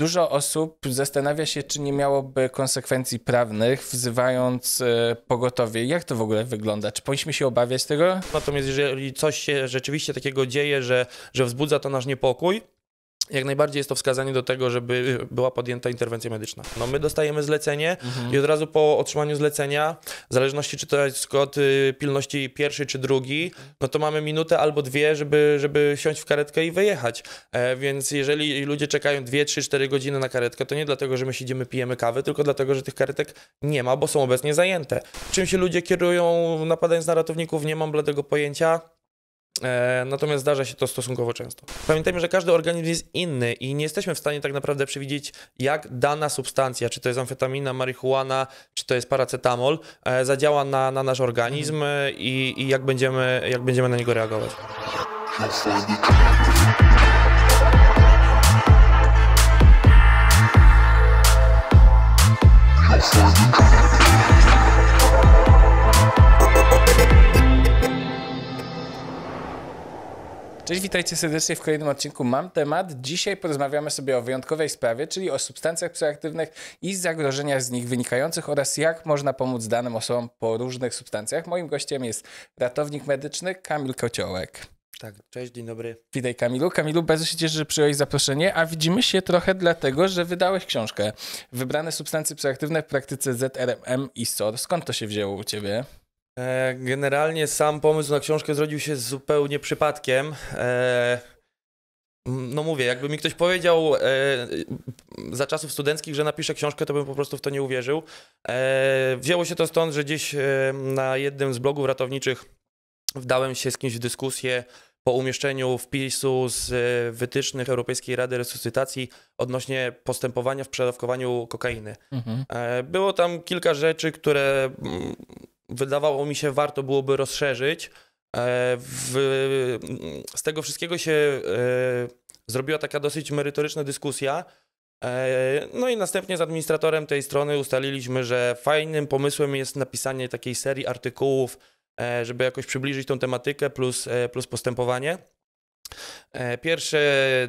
Dużo osób zastanawia się, czy nie miałoby konsekwencji prawnych, wzywając e, pogotowie. Jak to w ogóle wygląda? Czy powinniśmy się obawiać tego? Natomiast jeżeli coś się rzeczywiście takiego dzieje, że, że wzbudza to nasz niepokój, jak najbardziej jest to wskazanie do tego, żeby y, była podjęta interwencja medyczna. No, my dostajemy zlecenie mhm. i od razu po otrzymaniu zlecenia, w zależności czy to jest kod y, pilności pierwszy czy drugi, no to mamy minutę albo dwie, żeby, żeby siąść w karetkę i wyjechać. E, więc jeżeli ludzie czekają 2, 3, 4 godziny na karetkę, to nie dlatego, że my siedzimy, pijemy kawy, tylko dlatego, że tych karetek nie ma, bo są obecnie zajęte. Czym się ludzie kierują napadając na ratowników, nie mam bladego pojęcia. E, natomiast zdarza się to stosunkowo często. Pamiętajmy, że każdy organizm jest inny i nie jesteśmy w stanie tak naprawdę przewidzieć, jak dana substancja, czy to jest amfetamina, marihuana, czy to jest paracetamol, e, zadziała na, na nasz organizm mhm. e, i, i jak, będziemy, jak będziemy na niego reagować. You'll Cześć, witajcie serdecznie w kolejnym odcinku Mam Temat. Dzisiaj porozmawiamy sobie o wyjątkowej sprawie, czyli o substancjach psychoaktywnych i zagrożeniach z nich wynikających oraz jak można pomóc danym osobom po różnych substancjach. Moim gościem jest ratownik medyczny Kamil Kociołek. Tak, cześć, dzień dobry. Witaj Kamilu. Kamilu, bardzo się cieszę, że przyjąłeś zaproszenie, a widzimy się trochę dlatego, że wydałeś książkę Wybrane substancje psychoaktywne w praktyce ZRMM i SOR. Skąd to się wzięło u ciebie? E, generalnie sam pomysł na książkę zrodził się zupełnie przypadkiem. E, no mówię, jakby mi ktoś powiedział e, za czasów studenckich, że napiszę książkę, to bym po prostu w to nie uwierzył. Wzięło się to stąd, że gdzieś na jednym z blogów ratowniczych wdałem się z kimś w dyskusję po umieszczeniu wpisu z wytycznych Europejskiej Rady Resuscytacji odnośnie postępowania w przedawkowaniu kokainy. Mhm. Było tam kilka rzeczy, które wydawało mi się, warto byłoby rozszerzyć. E, w, z tego wszystkiego się e, zrobiła taka dosyć merytoryczna dyskusja. E, no i następnie z administratorem tej strony ustaliliśmy, że fajnym pomysłem jest napisanie takiej serii artykułów, żeby jakoś przybliżyć tą tematykę plus, plus postępowanie. E, pierwsze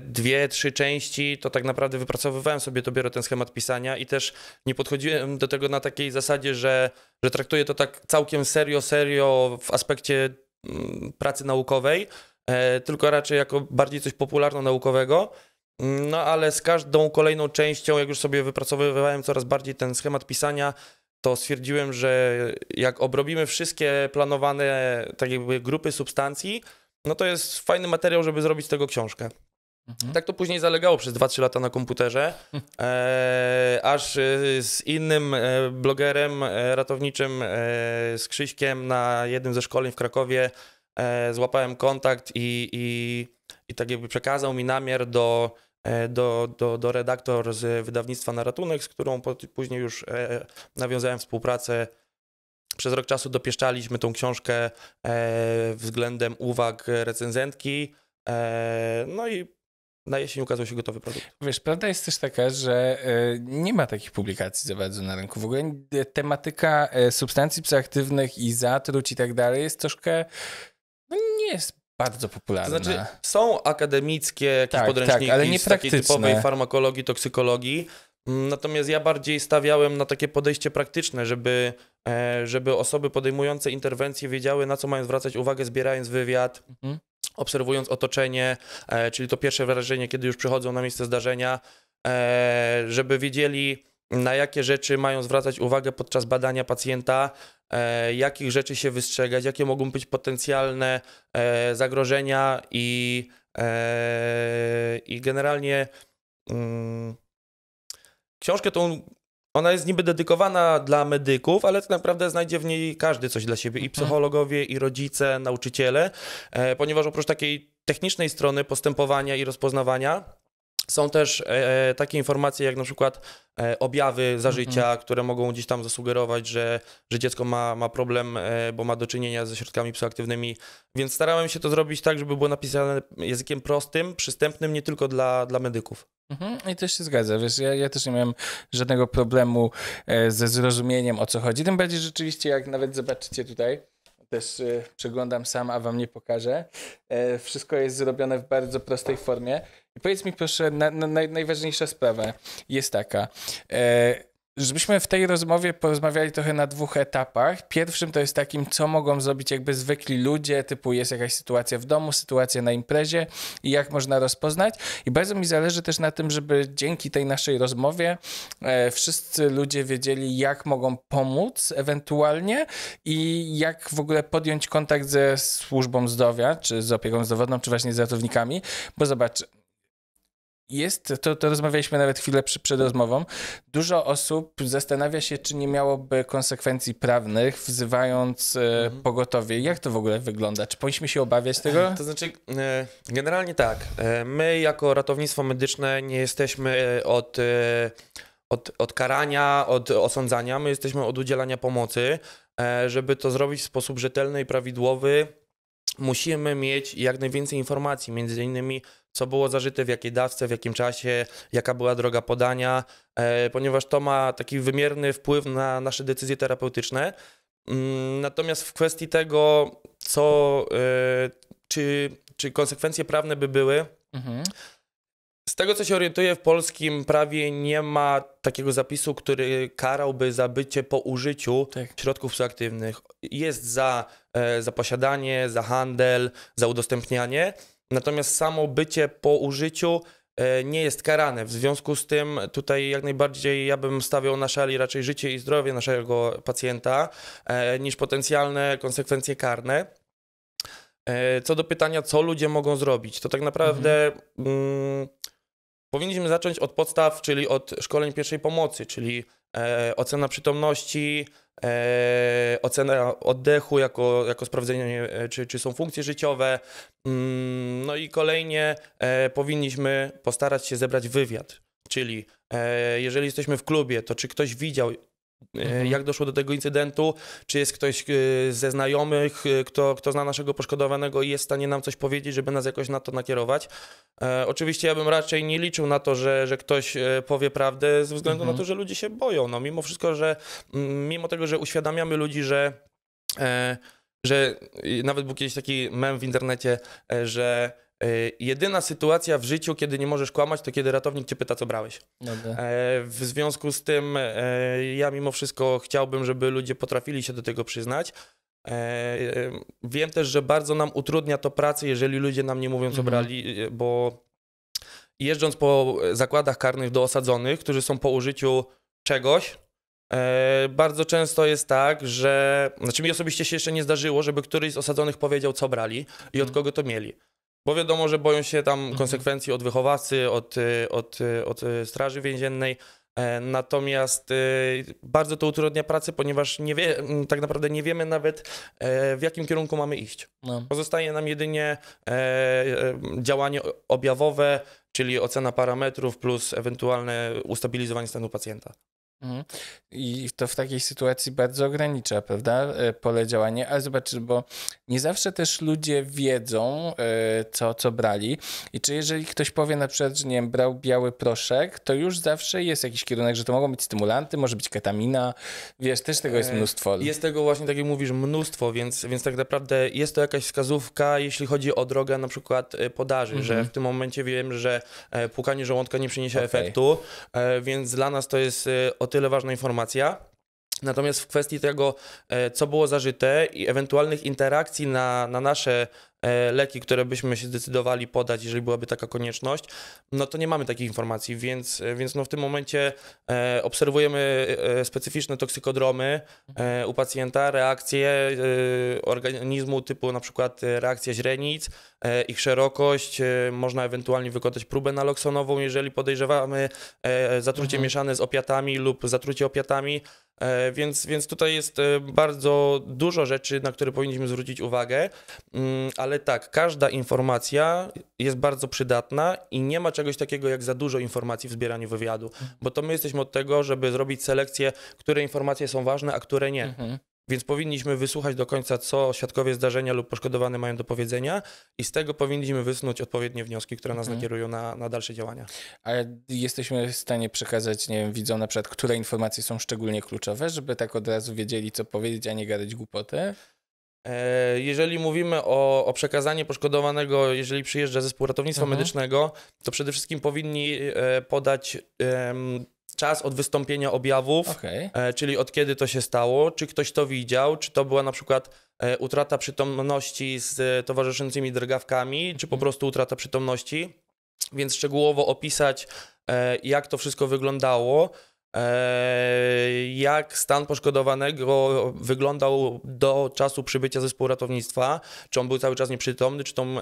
dwie, trzy części to tak naprawdę wypracowywałem sobie dopiero ten schemat pisania i też nie podchodziłem do tego na takiej zasadzie, że, że traktuję to tak całkiem serio, serio w aspekcie mm, pracy naukowej, e, tylko raczej jako bardziej coś popularno-naukowego. No ale z każdą kolejną częścią, jak już sobie wypracowywałem coraz bardziej ten schemat pisania, to stwierdziłem, że jak obrobimy wszystkie planowane tak jakby grupy substancji, no to jest fajny materiał, żeby zrobić z tego książkę. Mhm. Tak to później zalegało przez 2-3 lata na komputerze, e, aż e, z innym e, blogerem e, ratowniczym, e, z Krzyśkiem na jednym ze szkoleń w Krakowie e, złapałem kontakt i, i, i tak jakby przekazał mi namiar do, do, do, do redaktor z wydawnictwa Na Ratunek, z którą po, później już nawiązałem współpracę przez rok czasu dopieszczaliśmy tą książkę e, względem uwag recenzentki. E, no i na jesień ukazał się gotowy produkt. Wiesz, prawda jest też taka, że e, nie ma takich publikacji za bardzo na rynku. W ogóle tematyka substancji psychoaktywnych i zatruć i tak dalej jest troszkę, no nie jest bardzo popularna. To znaczy, są akademickie tak, tak, podręczniki tak, ale nie z takiej typowej farmakologii, toksykologii, Natomiast ja bardziej stawiałem na takie podejście praktyczne, żeby, e, żeby osoby podejmujące interwencje wiedziały, na co mają zwracać uwagę, zbierając wywiad, mhm. obserwując otoczenie, e, czyli to pierwsze wrażenie, kiedy już przychodzą na miejsce zdarzenia, e, żeby wiedzieli, na jakie rzeczy mają zwracać uwagę podczas badania pacjenta, jakich rzeczy się wystrzegać, jakie mogą być potencjalne zagrożenia i, i generalnie mm, książkę tą ona jest niby dedykowana dla medyków, ale tak naprawdę znajdzie w niej każdy coś dla siebie i mhm. psychologowie, i rodzice, nauczyciele, e, ponieważ oprócz takiej technicznej strony postępowania i rozpoznawania, są też e, e, takie informacje jak na przykład e, objawy zażycia, mm -hmm. które mogą gdzieś tam zasugerować, że, że dziecko ma, ma problem, e, bo ma do czynienia ze środkami psychoaktywnymi. Więc starałem się to zrobić tak, żeby było napisane językiem prostym, przystępnym nie tylko dla, dla medyków. Mhm. I też się zgadza. Wiesz, ja, ja też nie miałem żadnego problemu e, ze zrozumieniem o co chodzi. Tym bardziej rzeczywiście, jak nawet zobaczycie tutaj, też e, przeglądam sam, a wam nie pokażę. Wszystko jest zrobione w bardzo prostej formie. I powiedz mi proszę, na, na, najważniejsza sprawa jest taka. E, żebyśmy w tej rozmowie porozmawiali trochę na dwóch etapach. Pierwszym to jest takim, co mogą zrobić jakby zwykli ludzie, typu jest jakaś sytuacja w domu, sytuacja na imprezie i jak można rozpoznać. I bardzo mi zależy też na tym, żeby dzięki tej naszej rozmowie e, wszyscy ludzie wiedzieli, jak mogą pomóc ewentualnie i jak w ogóle podjąć kontakt ze służbą zdrowia, czy z opieką zdrowotną, czy właśnie z ratownikami, bo zobacz, jest, to, to rozmawialiśmy nawet chwilę przy, przed rozmową, dużo osób zastanawia się, czy nie miałoby konsekwencji prawnych, wzywając e, mhm. pogotowie. Jak to w ogóle wygląda? Czy powinniśmy się obawiać tego? To znaczy, e, generalnie tak. E, my jako ratownictwo medyczne nie jesteśmy od, od, od karania, od osądzania. My jesteśmy od udzielania pomocy. Żeby to zrobić w sposób rzetelny i prawidłowy, musimy mieć jak najwięcej informacji, między innymi co było zażyte, w jakiej dawce, w jakim czasie, jaka była droga podania, e, ponieważ to ma taki wymierny wpływ na nasze decyzje terapeutyczne. Mm, natomiast w kwestii tego, co, e, czy, czy konsekwencje prawne by były, mhm. z tego co się orientuję, w polskim prawie nie ma takiego zapisu, który karałby za bycie po użyciu tak. środków psychoaktywnych. Jest za E, za posiadanie, za handel, za udostępnianie. Natomiast samo bycie po użyciu e, nie jest karane. W związku z tym tutaj jak najbardziej ja bym stawiał na szali raczej życie i zdrowie naszego pacjenta e, niż potencjalne konsekwencje karne. Co do pytania, co ludzie mogą zrobić, to tak naprawdę mhm. mm, powinniśmy zacząć od podstaw, czyli od szkoleń pierwszej pomocy, czyli e, ocena przytomności, e, ocena oddechu jako, jako sprawdzenie, e, czy, czy są funkcje życiowe. Mm, no i kolejnie e, powinniśmy postarać się zebrać wywiad, czyli e, jeżeli jesteśmy w klubie, to czy ktoś widział E, mhm. Jak doszło do tego incydentu? Czy jest ktoś e, ze znajomych, e, kto, kto zna naszego poszkodowanego i jest w stanie nam coś powiedzieć, żeby nas jakoś na to nakierować? E, oczywiście ja bym raczej nie liczył na to, że, że ktoś powie prawdę, ze względu mhm. na to, że ludzie się boją. No, mimo wszystko, że mm, mimo tego, że uświadamiamy ludzi, że. E, że nawet był kiedyś taki mem w internecie, że E, jedyna sytuacja w życiu, kiedy nie możesz kłamać, to kiedy ratownik cię pyta, co brałeś. E, w związku z tym e, ja mimo wszystko chciałbym, żeby ludzie potrafili się do tego przyznać. Wiem też, że bardzo nam utrudnia to pracę, jeżeli ludzie nam nie mówią, co mhm. brali, bo jeżdżąc po zakładach karnych do osadzonych, którzy są po użyciu czegoś, bardzo często jest tak, że. Znaczy, mi osobiście się jeszcze nie zdarzyło, żeby któryś z osadzonych powiedział, co brali i od mhm. kogo to mieli. Bo wiadomo, że boją się tam mhm. konsekwencji od wychowawcy, od, y, od, y, od, y, straży więziennej. E, natomiast bardzo to utrudnia pracę, ponieważ nie wie, tak naprawdę nie wiemy nawet e, w jakim kierunku mamy iść. No. Pozostaje nam jedynie e, działanie objawowe, czyli ocena parametrów plus ewentualne ustabilizowanie stanu pacjenta. Mhm. I to w takiej sytuacji bardzo ogranicza, prawda, e, pole działania. Ale zobacz, bo nie zawsze też ludzie wiedzą, e, co, co brali. I czy jeżeli ktoś powie na przykład, że nie wiem, brał biały proszek, to już zawsze jest jakiś kierunek, że to mogą być stymulanty, może być ketamina. Wiesz, też tego jest e, mnóstwo. Jest tego właśnie, tak jak mówisz, mnóstwo, więc, więc tak naprawdę jest to jakaś wskazówka, jeśli chodzi o drogę na przykład podaży, że mhm. w tym momencie wiem, że płukanie żołądka nie przyniesie okay. efektu, więc dla nas to jest od tyle ważna informacja. Natomiast w kwestii tego, e, co było zażyte i ewentualnych interakcji na, na nasze E, leki, które byśmy się zdecydowali podać, jeżeli byłaby taka konieczność, no to nie mamy takich informacji, więc, e, więc no w tym momencie e, obserwujemy specyficzne toksykodromy u pacjenta, reakcje organizmu typu na przykład reakcja źrenic, ich szerokość, można ewentualnie wykonać próbę naloksonową, jeżeli podejrzewamy zatrucie mhm. mieszane z opiatami lub zatrucie opiatami, więc, więc tutaj jest bardzo dużo rzeczy, na które powinniśmy zwrócić uwagę, mm, ale ale tak, każda informacja jest bardzo przydatna i nie ma czegoś takiego jak za dużo informacji w zbieraniu wywiadu, bo to my jesteśmy od tego, żeby zrobić selekcję, które informacje są ważne, a które nie. Mhm. Więc powinniśmy wysłuchać do końca, co świadkowie zdarzenia lub poszkodowany mają do powiedzenia, i z tego powinniśmy wysnuć odpowiednie wnioski, które nas mhm. nakierują na, na dalsze działania. A jesteśmy w stanie przekazać, nie wiem, widzą na przykład, które informacje są szczególnie kluczowe, żeby tak od razu wiedzieli, co powiedzieć, a nie gadać głupotę? E, jeżeli mówimy o, o przekazanie poszkodowanego, jeżeli przyjeżdża zespół ratownictwa mhm. medycznego, to przede wszystkim powinni e, podać czas od wystąpienia objawów, okay. E, czyli od kiedy to się stało, czy ktoś to widział, czy to była na przykład utrata przytomności z towarzyszącymi drgawkami, czy po mhm. prostu utrata przytomności, więc szczegółowo opisać, jak to wszystko wyglądało Eee, jak stan poszkodowanego wyglądał do czasu przybycia zespołu ratownictwa, czy on był cały czas nieprzytomny, czy tą e,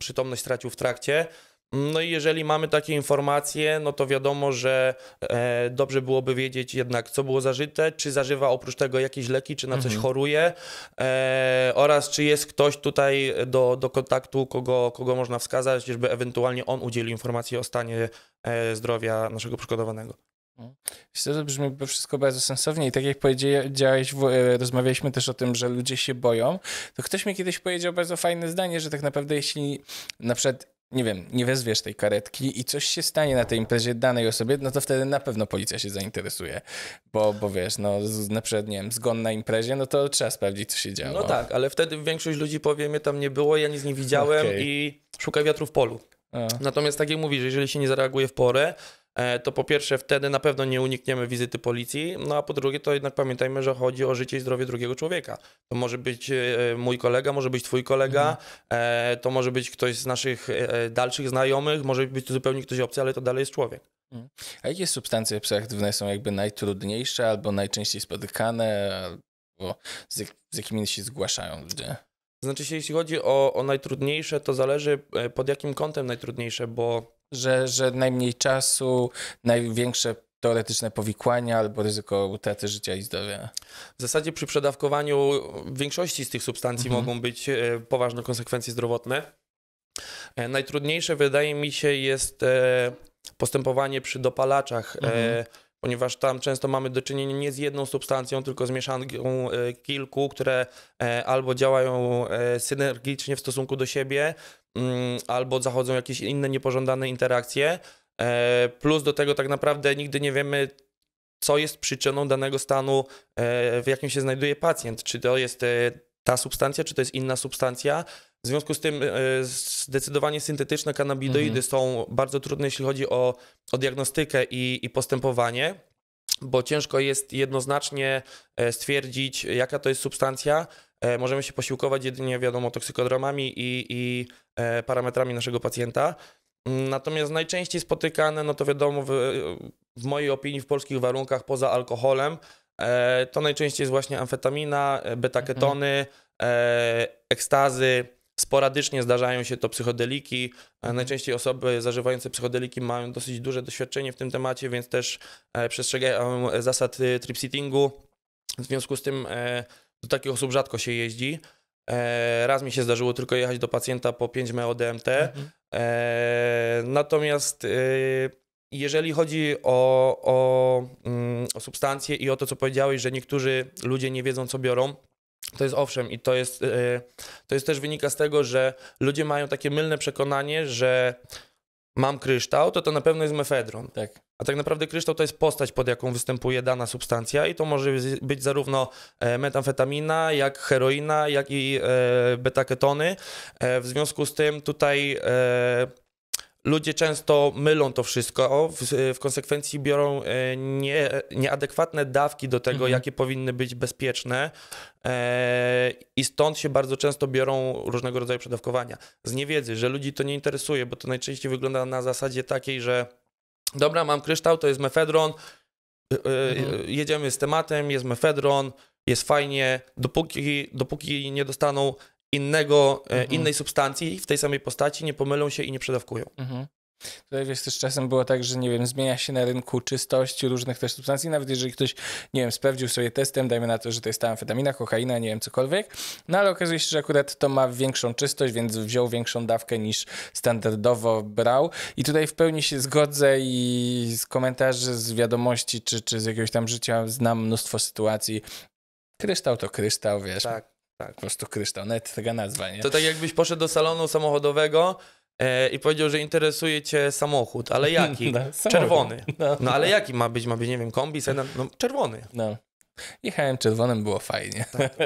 przytomność stracił w trakcie. No i jeżeli mamy takie informacje, no to wiadomo, że e, dobrze byłoby wiedzieć jednak, co było zażyte, czy zażywa oprócz tego jakieś leki, czy na coś mhm. choruje e, oraz czy jest ktoś tutaj do, do kontaktu, kogo, kogo można wskazać, żeby ewentualnie on udzielił informacji o stanie zdrowia naszego poszkodowanego. Myślę, że brzmi wszystko bardzo sensownie i tak jak powiedziałeś, e, rozmawialiśmy też o tym, że ludzie się boją, to ktoś mi kiedyś powiedział bardzo fajne zdanie, że tak naprawdę jeśli na przykład nie wiem, nie wezwiesz tej karetki i coś się stanie na tej imprezie danej osobie, no to wtedy na pewno policja się zainteresuje. Bo, bo wiesz, no na przykład, nie wiem, zgon na imprezie, no to trzeba sprawdzić, co się działo. No tak, ale wtedy większość ludzi powie, mnie tam nie było, ja nic nie widziałem okay. i szuka wiatru w polu. A. Natomiast tak jak mówisz, jeżeli się nie zareaguje w porę, E, to po pierwsze wtedy na pewno nie unikniemy wizyty policji, no a po drugie to jednak pamiętajmy, że chodzi o życie i zdrowie drugiego człowieka. To może być e, mój kolega, może być twój kolega, mhm. E, to może być ktoś z naszych dalszych znajomych, może być to zupełnie ktoś obcy, ale to dalej jest człowiek. Mhm. A jakie substancje psychoaktywne są jakby najtrudniejsze albo najczęściej spotykane, albo z, z jakimi się zgłaszają ludzie? Znaczy jeśli chodzi o, o najtrudniejsze, to zależy pod jakim kątem najtrudniejsze, bo że, że najmniej czasu, największe teoretyczne powikłania albo ryzyko utraty życia i zdrowia. W zasadzie przy przedawkowaniu większości z tych substancji mhm. mogą być e, poważne konsekwencje zdrowotne. E, najtrudniejsze wydaje mi się jest e, postępowanie przy dopalaczach. Mhm ponieważ tam często mamy do czynienia nie z jedną substancją, tylko z mieszanką kilku, które albo działają synergicznie w stosunku do siebie, Mm, albo zachodzą jakieś inne niepożądane interakcje. E, plus do tego tak naprawdę nigdy nie wiemy, co jest przyczyną danego stanu, e, w jakim się znajduje pacjent. Czy to jest e, ta substancja, czy to jest inna substancja. W związku z tym zdecydowanie syntetyczne kanabidoidy mhm. są bardzo trudne, jeśli chodzi o, o diagnostykę i, i postępowanie, bo ciężko jest jednoznacznie stwierdzić, jaka to jest substancja. Możemy się posiłkować jedynie, wiadomo, toksykodromami i, i E, parametrami naszego pacjenta. Mm, natomiast najczęściej spotykane, no to wiadomo, w, w mojej opinii, w polskich warunkach poza alkoholem, e, to najczęściej jest właśnie amfetamina, e, betaketony, ekstazy. Sporadycznie zdarzają się to psychodeliki. Mhm. Najczęściej osoby zażywające psychodeliki mają dosyć duże doświadczenie w tym temacie, więc też przestrzegają zasad tripsittingu. W związku z tym do takich osób rzadko się jeździ. E, raz mi się zdarzyło tylko jechać do pacjenta po 5 meo DMT. Mhm. E, natomiast y, jeżeli chodzi o, o, mm, o substancje i o to, co powiedziałeś, że niektórzy ludzie nie wiedzą, co biorą, to jest owszem, i to jest, y, to jest też wynika z tego, że ludzie mają takie mylne przekonanie, że mam kryształ, to to na pewno jest mefedron. Tak. A tak naprawdę kryształ to jest postać, pod jaką występuje dana substancja i to może być zarówno e, metamfetamina, jak heroina, jak i e, betaketony. E, w związku z tym tutaj ludzie często mylą to wszystko, w, konsekwencji biorą nie, nieadekwatne dawki do tego, mhm. jakie powinny być bezpieczne i stąd się bardzo często biorą różnego rodzaju przedawkowania. Z niewiedzy, że ludzi to nie interesuje, bo to najczęściej wygląda na zasadzie takiej, że dobra, mam kryształ, to jest mefedron, e, e, mhm. jedziemy z tematem, jest mefedron, jest fajnie, dopóki, dopóki nie dostaną innego, e, mhm. innej substancji w tej samej postaci, nie pomylą się i nie przedawkują. Mhm. Tutaj wiesz, też czasem było tak, że nie wiem, zmienia się na rynku czystość różnych też substancji, nawet jeżeli ktoś, nie wiem, sprawdził sobie testem, dajmy na to, że to jest ta amfetamina, kokaina, nie wiem, cokolwiek, no ale okazuje się, że akurat to ma większą czystość, więc wziął większą dawkę niż standardowo brał i tutaj w pełni się zgodzę i z komentarzy, z wiadomości czy, czy z jakiegoś tam życia znam mnóstwo sytuacji, kryształ to kryształ, wiesz. Tak. Tak. Po prostu kryształ, nawet taka nazwa, nie? To tak jakbyś poszedł do salonu samochodowego, E, i powiedział, że interesuje cię samochód, ale jaki? No, Czerwony. No. no. ale jaki ma być? Ma być, nie wiem, kombi, sedan? No czerwony. No. Jechałem czerwonym, było fajnie. Tak.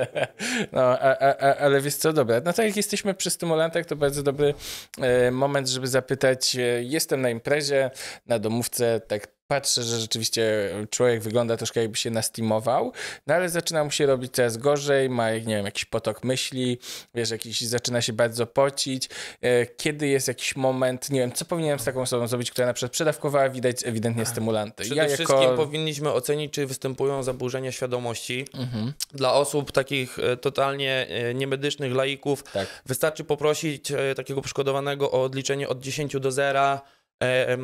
No, a, a, ale wiesz co, dobra, no tak jak jesteśmy przy stymulantach, to bardzo dobry e, moment, żeby zapytać, e, jestem na imprezie, na domówce, tak patrzę, że rzeczywiście człowiek wygląda troszkę jakby się nastimował, no ale zaczyna mu się robić coraz gorzej, ma, nie wiem, jakiś potok myśli, wiesz, jakiś, zaczyna się bardzo pocić. E, kiedy jest jakiś moment, nie wiem, co powinienem z taką osobą zrobić, która na przykład przedawkowała, widać ewidentnie stymulanty. Przede ja wszystkim jako... powinniśmy ocenić, czy występują zaburzenia świadomości. Mhm. Dla osób takich e, totalnie e, niemedycznych, laików, tak. wystarczy poprosić takiego poszkodowanego o odliczenie od 10 do 0, E,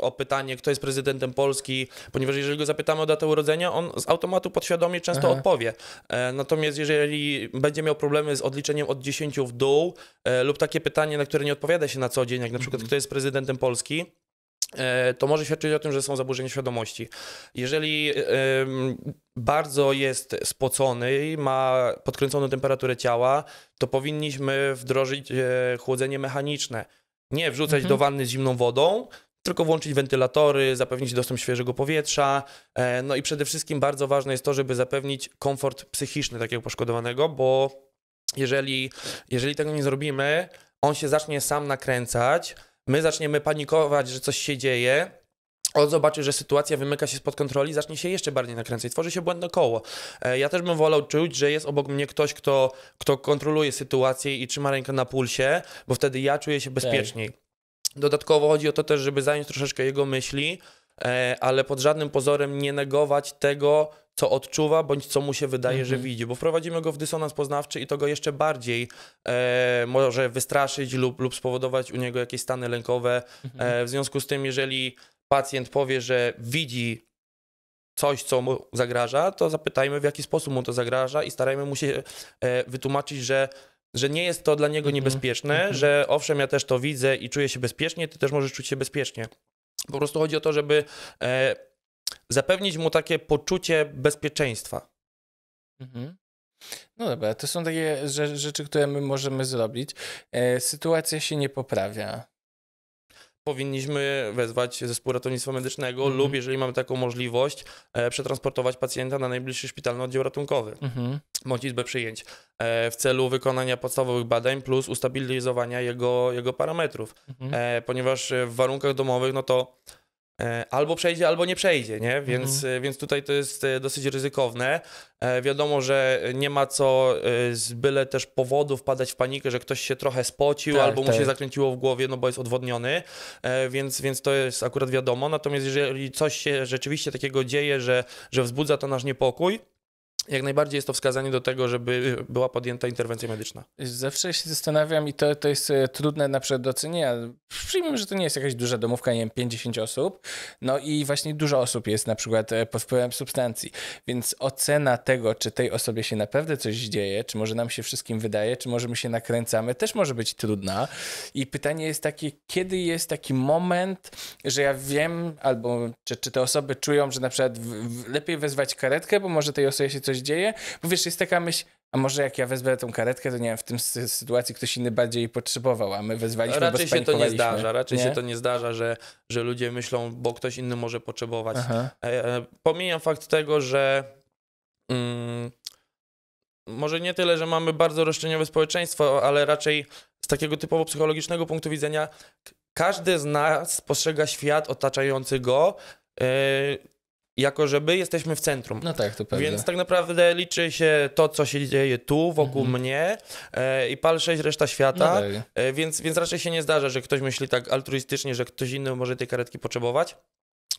o pytanie, kto jest prezydentem Polski, ponieważ jeżeli go zapytamy o datę urodzenia, on z automatu podświadomie często Aha. odpowie. E, natomiast jeżeli będzie miał problemy z odliczeniem od 10 w dół e, lub takie pytanie, na które nie odpowiada się na co dzień, jak na przykład mhm. kto jest prezydentem Polski, to może świadczyć o tym, że są zaburzenia świadomości. Jeżeli bardzo jest spocony i ma podkręconą temperaturę ciała, to powinniśmy wdrożyć chłodzenie mechaniczne nie wrzucać mhm. do wanny z zimną wodą, tylko włączyć wentylatory, zapewnić dostęp świeżego powietrza. E, no i przede wszystkim bardzo ważne jest to, żeby zapewnić komfort psychiczny takiego poszkodowanego, bo jeżeli, jeżeli tego nie zrobimy, on się zacznie sam nakręcać, my zaczniemy panikować, że coś się dzieje, on zobaczy, że sytuacja wymyka się spod kontroli, zacznie się jeszcze bardziej nakręcać, tworzy się błędne koło. E, ja też bym wolał czuć, że jest obok mnie ktoś, kto, kto kontroluje sytuację i trzyma rękę na pulsie, bo wtedy ja czuję się bezpieczniej. Dodatkowo chodzi o to też, żeby zająć troszeczkę jego myśli, e, ale pod żadnym pozorem nie negować tego, co odczuwa, bądź co mu się wydaje, że mhm. widzi, bo wprowadzimy go w dysonans poznawczy i to go jeszcze bardziej e, może wystraszyć lub, lub spowodować u niego jakieś stany lękowe. e, mhm. w związku z tym, jeżeli pacjent powie, że widzi coś, co mu zagraża, to zapytajmy, w jaki sposób mu to zagraża i starajmy mu się e, wytłumaczyć, że że nie jest to dla niego mhm. niebezpieczne, mm -hmm. że owszem, ja też to widzę i czuję się bezpiecznie, ty też możesz czuć się bezpiecznie. Po prostu chodzi o to, żeby e, zapewnić mu takie poczucie bezpieczeństwa. Mhm. No dobra, to są takie rzeczy, które my możemy zrobić. E, sytuacja się nie poprawia powinniśmy wezwać zespół ratownictwa medycznego mhm. lub jeżeli mamy taką możliwość, e, przetransportować pacjenta na najbliższy szpitalny oddział ratunkowy mhm. bądź izbę przyjęć e, w celu wykonania podstawowych badań plus ustabilizowania jego, jego parametrów, mhm. e, ponieważ w warunkach domowych no to E, albo przejdzie, albo nie przejdzie, nie? Mhm. Więc, mhm. więc tutaj to jest e, dosyć ryzykowne. Wiadomo, że nie ma co z byle też powodu wpadać w panikę, że ktoś się trochę spocił tak, albo mu się tak. zakręciło w głowie, no bo jest odwodniony, więc, więc to jest akurat wiadomo. Natomiast jeżeli coś się rzeczywiście takiego dzieje, że, że wzbudza to nasz niepokój, jak najbardziej jest to wskazanie do tego, żeby była podjęta interwencja medyczna. Zawsze się zastanawiam i to, to jest e, trudne na przykład do ocenienia. Przyjmijmy, że to nie jest jakaś duża domówka, nie wiem, 50 osób, no i właśnie dużo osób jest na przykład e, pod wpływem substancji, więc ocena tego, czy tej osobie się naprawdę coś dzieje, czy może nam się wszystkim wydaje, czy może my się nakręcamy, też może być trudna i pytanie jest takie, kiedy jest taki moment, że ja wiem, albo czy, czy te osoby czują, że na przykład w, w, lepiej wezwać karetkę, bo może tej osobie się coś coś dzieje, bo wiesz, jest taka myśl, a może jak ja wezmę tą karetkę, to nie wiem, w tym sytuacji ktoś inny bardziej potrzebował, a my wezwaliśmy, Raczej się to nie zdarza, raczej nie? się to nie zdarza, że, że ludzie myślą, bo ktoś inny może potrzebować. Aha. E, e, pomijam fakt tego, że mm, może nie tyle, że mamy bardzo roszczeniowe społeczeństwo, ale raczej z takiego typowo psychologicznego punktu widzenia każdy z nas postrzega świat otaczający go e, jako że my jesteśmy w centrum. No tak, to pewnie. Więc tak naprawdę liczy się to, co się dzieje tu, wokół mhm. mnie e, i pal 6 reszta świata, no tak. e, więc, więc raczej się nie zdarza, że ktoś myśli tak altruistycznie, że ktoś inny może tej karetki potrzebować.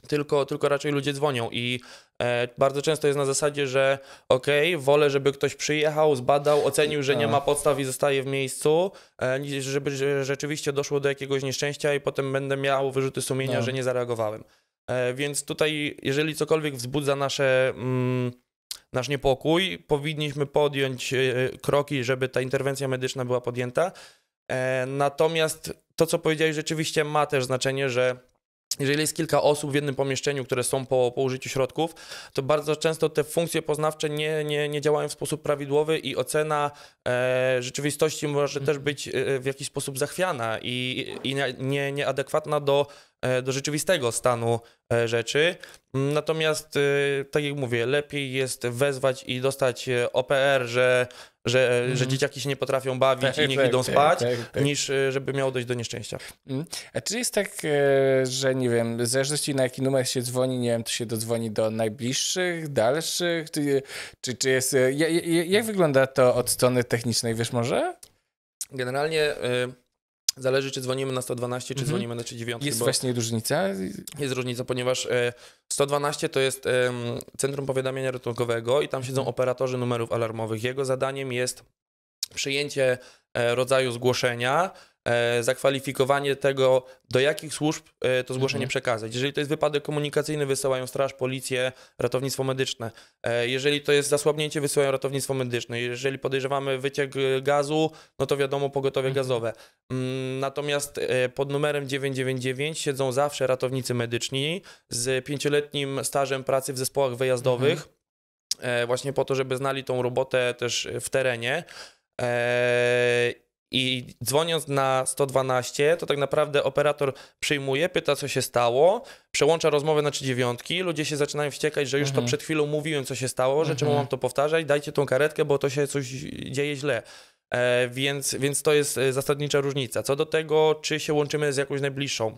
Tylko, tylko raczej ludzie dzwonią i e, bardzo często jest na zasadzie, że okej, okay, wolę, żeby ktoś przyjechał, zbadał, ocenił, że nie ma podstaw i zostaje w miejscu, e, żeby rzeczywiście doszło do jakiegoś nieszczęścia i potem będę miał wyrzuty sumienia, no. że nie zareagowałem. E, więc tutaj, jeżeli cokolwiek wzbudza nasze, mm, nasz niepokój, powinniśmy podjąć e, kroki, żeby ta interwencja medyczna była podjęta. E, natomiast to, co powiedziałeś, rzeczywiście ma też znaczenie, że jeżeli jest kilka osób w jednym pomieszczeniu, które są po, po użyciu środków, to bardzo często te funkcje poznawcze nie, nie, nie działają w sposób prawidłowy i ocena e, rzeczywistości może też mhm. być w jakiś sposób zachwiana i, i nie, nieadekwatna do E, do rzeczywistego stanu e, rzeczy. Natomiast, e, tak jak mówię, lepiej jest wezwać i dostać OPR, że, że, mm. że mhm. dzieciaki się nie potrafią bawić tak, i niech tak, idą tak, spać, tak, tak. niż żeby miało dojść do nieszczęścia. Mhm. A czy jest tak, że nie wiem, w zależności na jaki numer się dzwoni, nie wiem, to się dodzwoni do najbliższych, dalszych? Czy, czy, czy jest. Jak, jak wygląda to od strony technicznej, wiesz może? Generalnie. Y Zależy, czy dzwonimy na 112, mhm. czy dzwonimy na 39. Jest właśnie różnica? Jest różnica, ponieważ 112 e, to jest Centrum Powiadamiania Ratunkowego i tam siedzą mhm. operatorzy numerów alarmowych. Jego zadaniem jest przyjęcie e, rodzaju zgłoszenia, E, zakwalifikowanie tego, do jakich służb e, to zgłoszenie mhm. przekazać. Jeżeli to jest wypadek komunikacyjny, wysyłają straż, policję, ratownictwo medyczne. E, jeżeli to jest zasłabnięcie, wysyłają ratownictwo medyczne. Jeżeli podejrzewamy wyciek gazu, no to wiadomo, pogotowie mhm. gazowe. Mm, natomiast pod numerem 999 siedzą zawsze ratownicy medyczni z pięcioletnim stażem pracy w zespołach wyjazdowych. Mhm właśnie po to, żeby znali tą robotę też w terenie. I dzwoniąc na 112, to tak naprawdę operator przyjmuje, pyta, co się stało, przełącza rozmowę na 39, ludzie się zaczynają wściekać, że już mhm. to przed chwilą mówiłem, co się stało, mhm. że czemu mhm. mam to powtarzać, dajcie tą karetkę, bo to się coś dzieje źle. E, więc, więc to jest e, zasadnicza różnica. Co do tego, czy się łączymy z jakąś najbliższą.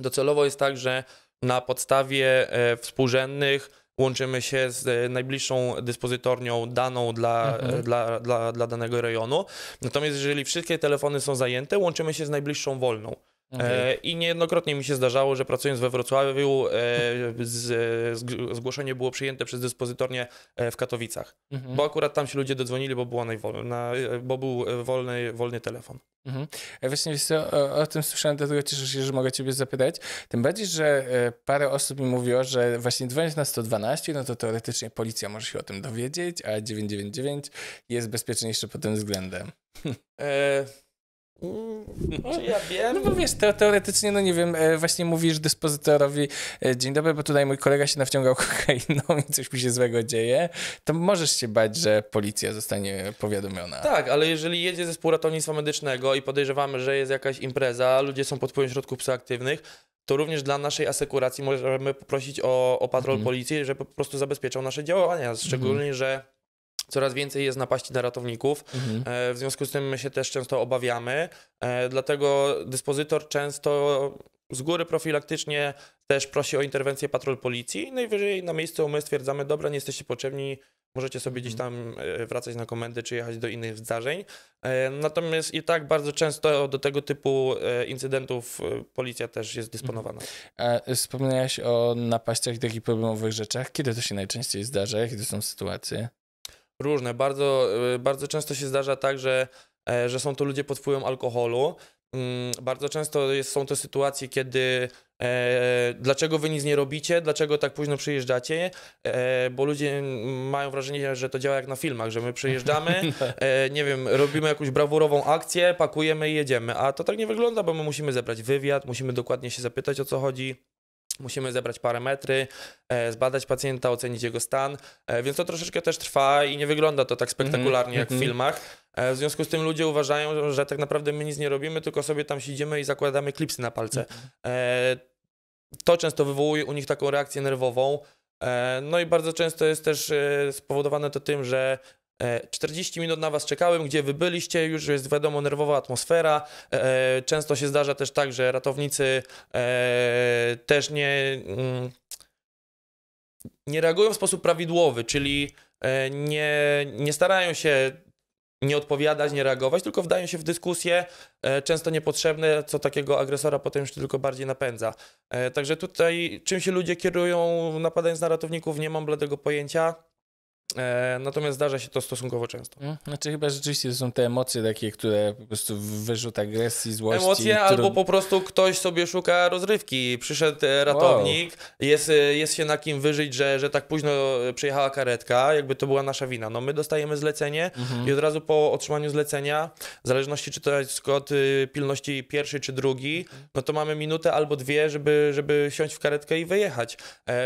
Docelowo jest tak, że na podstawie e, współrzędnych łączymy się z e, najbliższą dyspozytornią daną dla, mhm. E, dla, dla, dla danego rejonu. Natomiast jeżeli wszystkie telefony są zajęte, łączymy się z najbliższą wolną. Okay. E, I niejednokrotnie mi się zdarzało, że pracując we Wrocławiu, e, zgłoszenie było przyjęte przez dyspozytornię e, w Katowicach, mhm. bo akurat tam się ludzie dodzwonili, bo, była najwolna, bo był wolny, wolny telefon. Mhm. Właśnie wiesz, o, o, tym słyszałem, dlatego cieszę się, że mogę Ciebie zapytać. Tym bardziej, że parę osób mi mówiło, że właśnie dzwonić na 112, no to teoretycznie policja może się o tym dowiedzieć, a 999 jest bezpieczniejszy pod tym względem. E Mm, czy ja wiem? No bo wiesz, te, teoretycznie, no nie wiem, e, właśnie mówisz dyspozytorowi, e, dzień dobry, bo tutaj mój kolega się nawciągał kokainą i coś mi się złego dzieje, to możesz się bać, że policja zostanie powiadomiona. Tak, ale jeżeli jedzie zespół ratownictwa medycznego i podejrzewamy, że jest jakaś impreza, ludzie są pod wpływem środków psychoaktywnych, to również dla naszej asekuracji możemy poprosić o, o patrol mhm. policji, żeby po prostu zabezpieczał nasze działania, szczególnie, mhm. że coraz więcej jest napaści na ratowników, mhm. E, w związku z tym my się też często obawiamy, e, dlatego dyspozytor często z góry profilaktycznie też prosi o interwencję patrol policji. Najwyżej na miejscu my stwierdzamy, dobra, nie jesteście potrzebni, możecie sobie gdzieś tam mhm. e, wracać na komendy czy jechać do innych zdarzeń. Natomiast i tak bardzo często do tego typu incydentów policja też jest dysponowana. A mhm. wspomniałeś o napaściach i takich problemowych rzeczach. Kiedy to się najczęściej zdarza? Jakie są sytuacje? Różne. Bardzo, y, bardzo często się zdarza tak, że, e, że są to ludzie pod wpływem alkoholu. Mm, bardzo często jest, są to sytuacje, kiedy e, e, dlaczego wy nic nie robicie, dlaczego tak późno przyjeżdżacie, e, bo ludzie mm, mają wrażenie, że to działa jak na filmach, że my przyjeżdżamy, e, no. nie wiem, robimy jakąś brawurową akcję, pakujemy i jedziemy, a to tak nie wygląda, bo my musimy zebrać wywiad, musimy dokładnie się zapytać o co chodzi, Musimy zebrać parametry, e, zbadać pacjenta, ocenić jego stan, e, więc to troszeczkę też trwa i nie wygląda to tak spektakularnie mm -hmm. jak w mhm. filmach. E, w związku z tym ludzie uważają, że tak naprawdę my nic nie robimy, tylko sobie tam siedzimy i zakładamy klipsy na palce. Mhm. To często wywołuje u nich taką reakcję nerwową. No i bardzo często jest też spowodowane to tym, że 40 e, minut na Was czekałem, gdzie Wy byliście, już jest wiadomo nerwowa atmosfera. E, e, często się zdarza też tak, że ratownicy też nie, mm, nie reagują w sposób prawidłowy, czyli nie, nie starają się nie odpowiadać, nie reagować, tylko wdają się w dyskusje, często niepotrzebne, co takiego agresora potem już tylko bardziej napędza. Także tutaj czym się ludzie kierują napadając na ratowników, nie mam bladego pojęcia. E, natomiast zdarza się to stosunkowo często. Mhm. Znaczy chyba rzeczywiście to są te emocje takie, które po prostu wyrzut agresji, złości. Emocje trud... albo po prostu ktoś sobie szuka rozrywki. Przyszedł e, ratownik, wow. jest, e, jest się na kim wyżyć, że, że tak późno przyjechała karetka, jakby to była nasza wina. No my dostajemy zlecenie mhm. i od razu po otrzymaniu zlecenia, w zależności czy to jest kod y, pilności pierwszy czy drugi, mhm. no to mamy minutę albo dwie, żeby, żeby siąść w karetkę i wyjechać.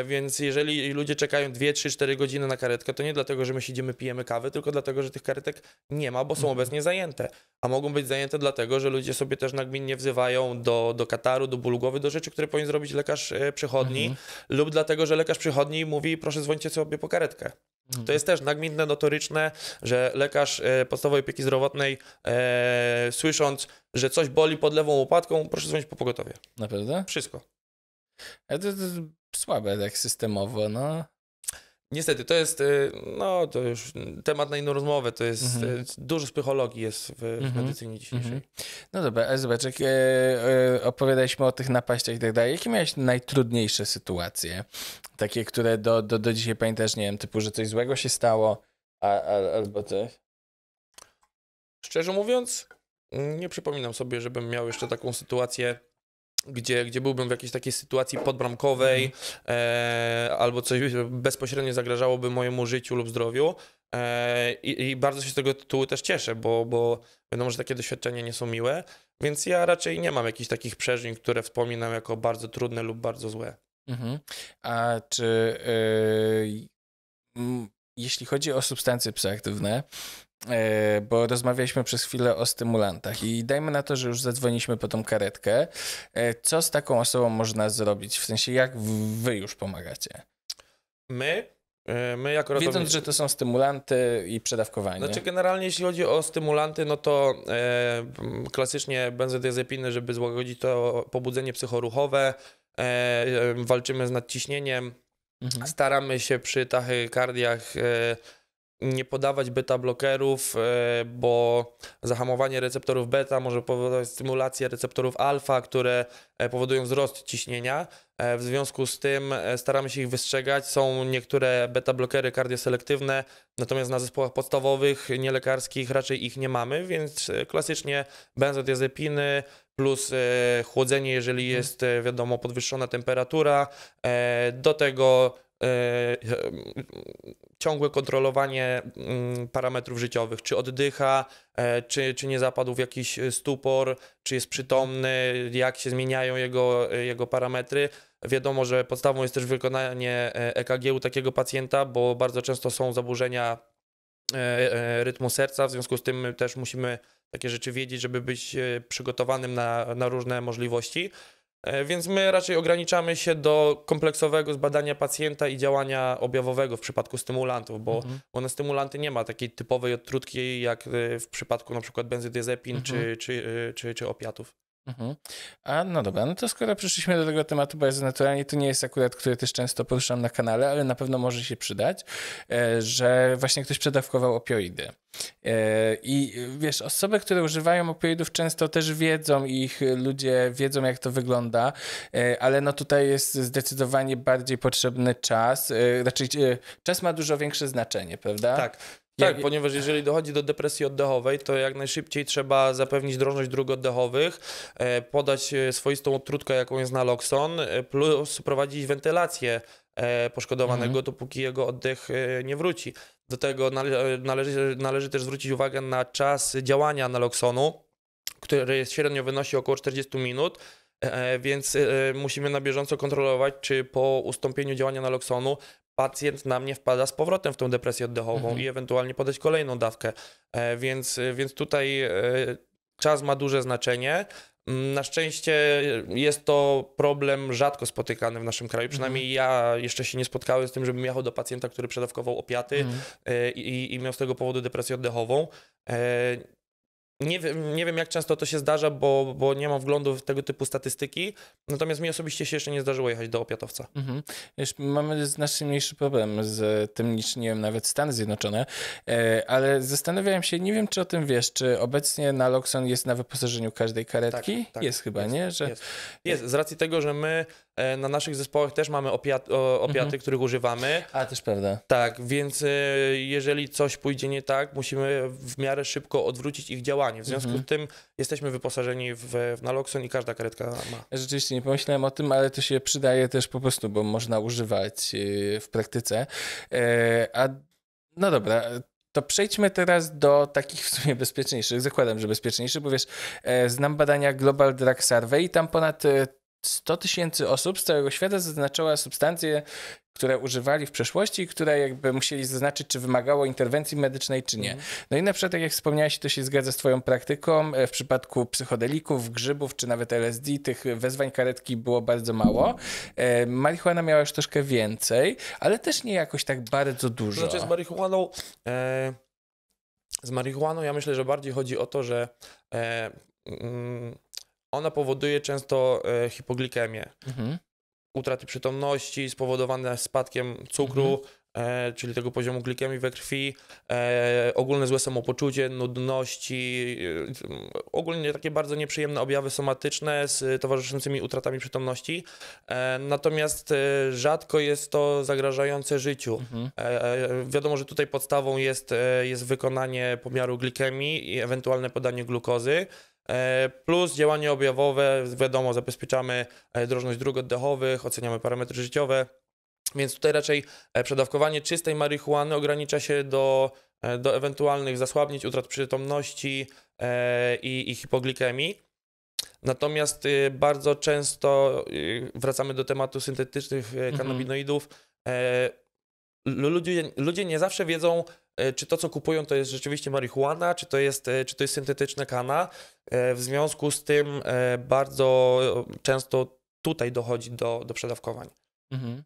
Więc jeżeli ludzie czekają dwie, trzy, cztery godziny na karetkę, to nie nie dlatego, że my siedzimy, pijemy kawy, tylko dlatego, że tych karetek nie ma, bo są mhm. obecnie zajęte. A mogą być zajęte dlatego, że ludzie sobie też nagminnie wzywają do, do kataru, do bólu głowy, do rzeczy, które powinien zrobić lekarz e, przychodni, mhm. lub dlatego, że lekarz przychodni mówi, proszę dzwońcie sobie po karetkę. To mhm. jest też nagminne, notoryczne, że lekarz e, podstawowej opieki zdrowotnej, e, słysząc, że coś boli pod lewą łopatką, proszę dzwonić po pogotowie. Naprawdę? Wszystko. to, to, to słabe tak systemowo, no. Niestety, to jest, y, no to już temat na inną rozmowę, to jest, mhm. Y, dużo psychologii jest w, w mhm. medycynie dzisiejszej. Mhm. No dobra, ale zobacz, jak e, y, e, opowiadaliśmy o tych napaściach i tak dalej, jakie miałeś najtrudniejsze sytuacje? Takie, które do, do, do dzisiaj pamiętasz, nie wiem, typu, że coś złego się stało, a, a, albo coś? Szczerze mówiąc, nie przypominam sobie, żebym miał jeszcze taką sytuację, gdzie, gdzie byłbym w jakiejś takiej sytuacji podbramkowej mhm. e, albo coś bezpośrednio zagrażałoby mojemu życiu lub zdrowiu. E, i, i, bardzo się z tego tytułu też cieszę, bo, bo wiadomo, że takie doświadczenia nie są miłe, więc ja raczej nie mam jakichś takich przeżyń, które wspominam jako bardzo trudne lub bardzo złe. Mhm. A czy e, jeśli chodzi o substancje psychoaktywne, E, bo rozmawialiśmy przez chwilę o stymulantach i dajmy na to, że już zadzwoniliśmy po tą karetkę. E, co z taką osobą można zrobić? W sensie, jak wy już pomagacie? My? E, my jako ratownicy... Wiedząc, że to są stymulanty i przedawkowanie. Znaczy generalnie jeśli chodzi o stymulanty, no to e, klasycznie benzodiazepiny, żeby złagodzić to pobudzenie psychoruchowe, e, walczymy z nadciśnieniem, mhm. staramy się przy tachykardiach... E, nie podawać beta blokerów, e, bo zahamowanie receptorów beta może powodować stymulację receptorów alfa, które e, powodują wzrost ciśnienia. E, w związku z tym staramy się ich wystrzegać. Są niektóre beta blokery kardioselektywne, natomiast na zespołach podstawowych, nielekarskich raczej ich nie mamy, więc klasycznie benzodiazepiny plus chłodzenie, jeżeli jest wiadomo podwyższona temperatura. Do tego E, ciągłe kontrolowanie mm, parametrów życiowych, czy oddycha, e, czy, czy nie zapadł w jakiś stupor, czy jest przytomny, jak się zmieniają jego, jego parametry. Wiadomo, że podstawą jest też wykonanie EKG e u takiego pacjenta, bo bardzo często są zaburzenia rytmu serca, w związku z tym też musimy takie rzeczy wiedzieć, żeby być przygotowanym na, na różne możliwości. E, więc my raczej ograniczamy się do kompleksowego zbadania pacjenta i działania objawowego w przypadku stymulantów, bo, mhm. bo stymulanty nie ma takiej typowej odtrutki jak e, w przypadku np. benzodiazepin mhm. czy, czy, e, czy, czy opiatów. Mhm. A no dobra, no to skoro przyszliśmy do tego tematu bardzo naturalnie, to nie jest akurat, który też często poruszam na kanale, ale na pewno może się przydać, e, że właśnie ktoś przedawkował opioidy. E, I wiesz, osoby, które używają opioidów często też wiedzą ich, ludzie wiedzą jak to wygląda, e, ale no tutaj jest zdecydowanie bardziej potrzebny czas, raczej czas ma dużo większe znaczenie, prawda? Tak, tak, jak... ponieważ jeżeli dochodzi do depresji oddechowej, to jak najszybciej trzeba zapewnić drożność dróg oddechowych, e, podać e, swoistą odtrutkę, jaką jest naloxon, e, plus prowadzić wentylację poszkodowanego, mhm. dopóki jego oddech nie wróci. Do tego nale należy, należy też zwrócić uwagę na czas działania naloxonu, który jest, średnio wynosi około 40 minut, więc musimy na bieżąco kontrolować, czy po ustąpieniu działania naloxonu pacjent na mnie wpada z powrotem w tą depresję oddechową mhm. i ewentualnie podać kolejną dawkę. E, więc, więc tutaj e, czas ma duże znaczenie. Mm, na szczęście jest to problem rzadko spotykany w naszym kraju. Przynajmniej mhm. ja jeszcze się nie spotkałem z tym, żebym jechał do pacjenta, który przedawkował opiaty mm. i, i miał z tego powodu depresję oddechową. Nie wiem, nie wiem, jak często to się zdarza, bo, bo nie mam wglądu w tego typu statystyki. Natomiast mi osobiście się jeszcze nie zdarzyło jechać do Opiatowca. Mhm. mamy znacznie mniejszy problem z tym niż, nie wiem, nawet Stany Zjednoczone, e, ale zastanawiałem się, nie wiem, czy o tym wiesz, czy obecnie naloxon jest na wyposażeniu każdej karetki? Tak, tak, jest chyba, jest, nie? Że... Jest. jest. Z racji tego, że my E, na naszych zespołach też mamy opiat, opiaty, mhm. których używamy. A, też prawda. Tak, więc e, jeżeli coś pójdzie nie tak, musimy w miarę szybko odwrócić ich działanie. W związku mhm. z tym jesteśmy wyposażeni w, w i każda karetka ma. Rzeczywiście, nie pomyślałem o tym, ale to się przydaje też po prostu, bo można używać e, w praktyce. A no dobra, to przejdźmy teraz do takich w sumie bezpieczniejszych. Zakładam, że bezpieczniejszych, bo wiesz, znam badania Global Drug Survey i tam ponad 100 tysięcy osób z całego świata zaznaczyła substancje, które używali w przeszłości, które jakby musieli zaznaczyć, czy wymagało interwencji medycznej, czy nie. Mhm. No i na przykład, tak jak wspomniałeś, to się zgadza z Twoją praktyką. E, w przypadku psychodelików, grzybów, czy nawet LSD, tych wezwań karetki było bardzo mało. E, marihuana miała już troszkę więcej, ale też nie jakoś tak bardzo dużo. znaczy z marihuaną... E, z marihuaną ja myślę, że bardziej chodzi o to, że e, mm, ona powoduje często e, hipoglikemię. Mhm. Utraty przytomności spowodowane spadkiem cukru, mhm. E, czyli tego poziomu glikemii we krwi, e, ogólne złe samopoczucie, nudności, ogólnie takie bardzo nieprzyjemne objawy somatyczne z towarzyszącymi utratami przytomności. natomiast rzadko jest to zagrażające życiu. Mhm. wiadomo, że tutaj podstawą jest, jest wykonanie pomiaru glikemii i ewentualne podanie glukozy. E, plus działanie objawowe, wiadomo, zabezpieczamy e, drożność dróg oddechowych, oceniamy parametry życiowe, więc tutaj raczej e, przedawkowanie czystej marihuany ogranicza się do, do ewentualnych zasłabnięć, utrat przytomności i, i hipoglikemii. Natomiast y, bardzo często y, wracamy do tematu syntetycznych y, mhm. kanabinoidów. Mhm. Ludzie, ludzie nie zawsze wiedzą, E, czy to, co kupują, to jest rzeczywiście marihuana, czy to jest, e, czy to jest syntetyczne kana. E, w związku z tym bardzo często tutaj dochodzi do, do przedawkowań. Mhm.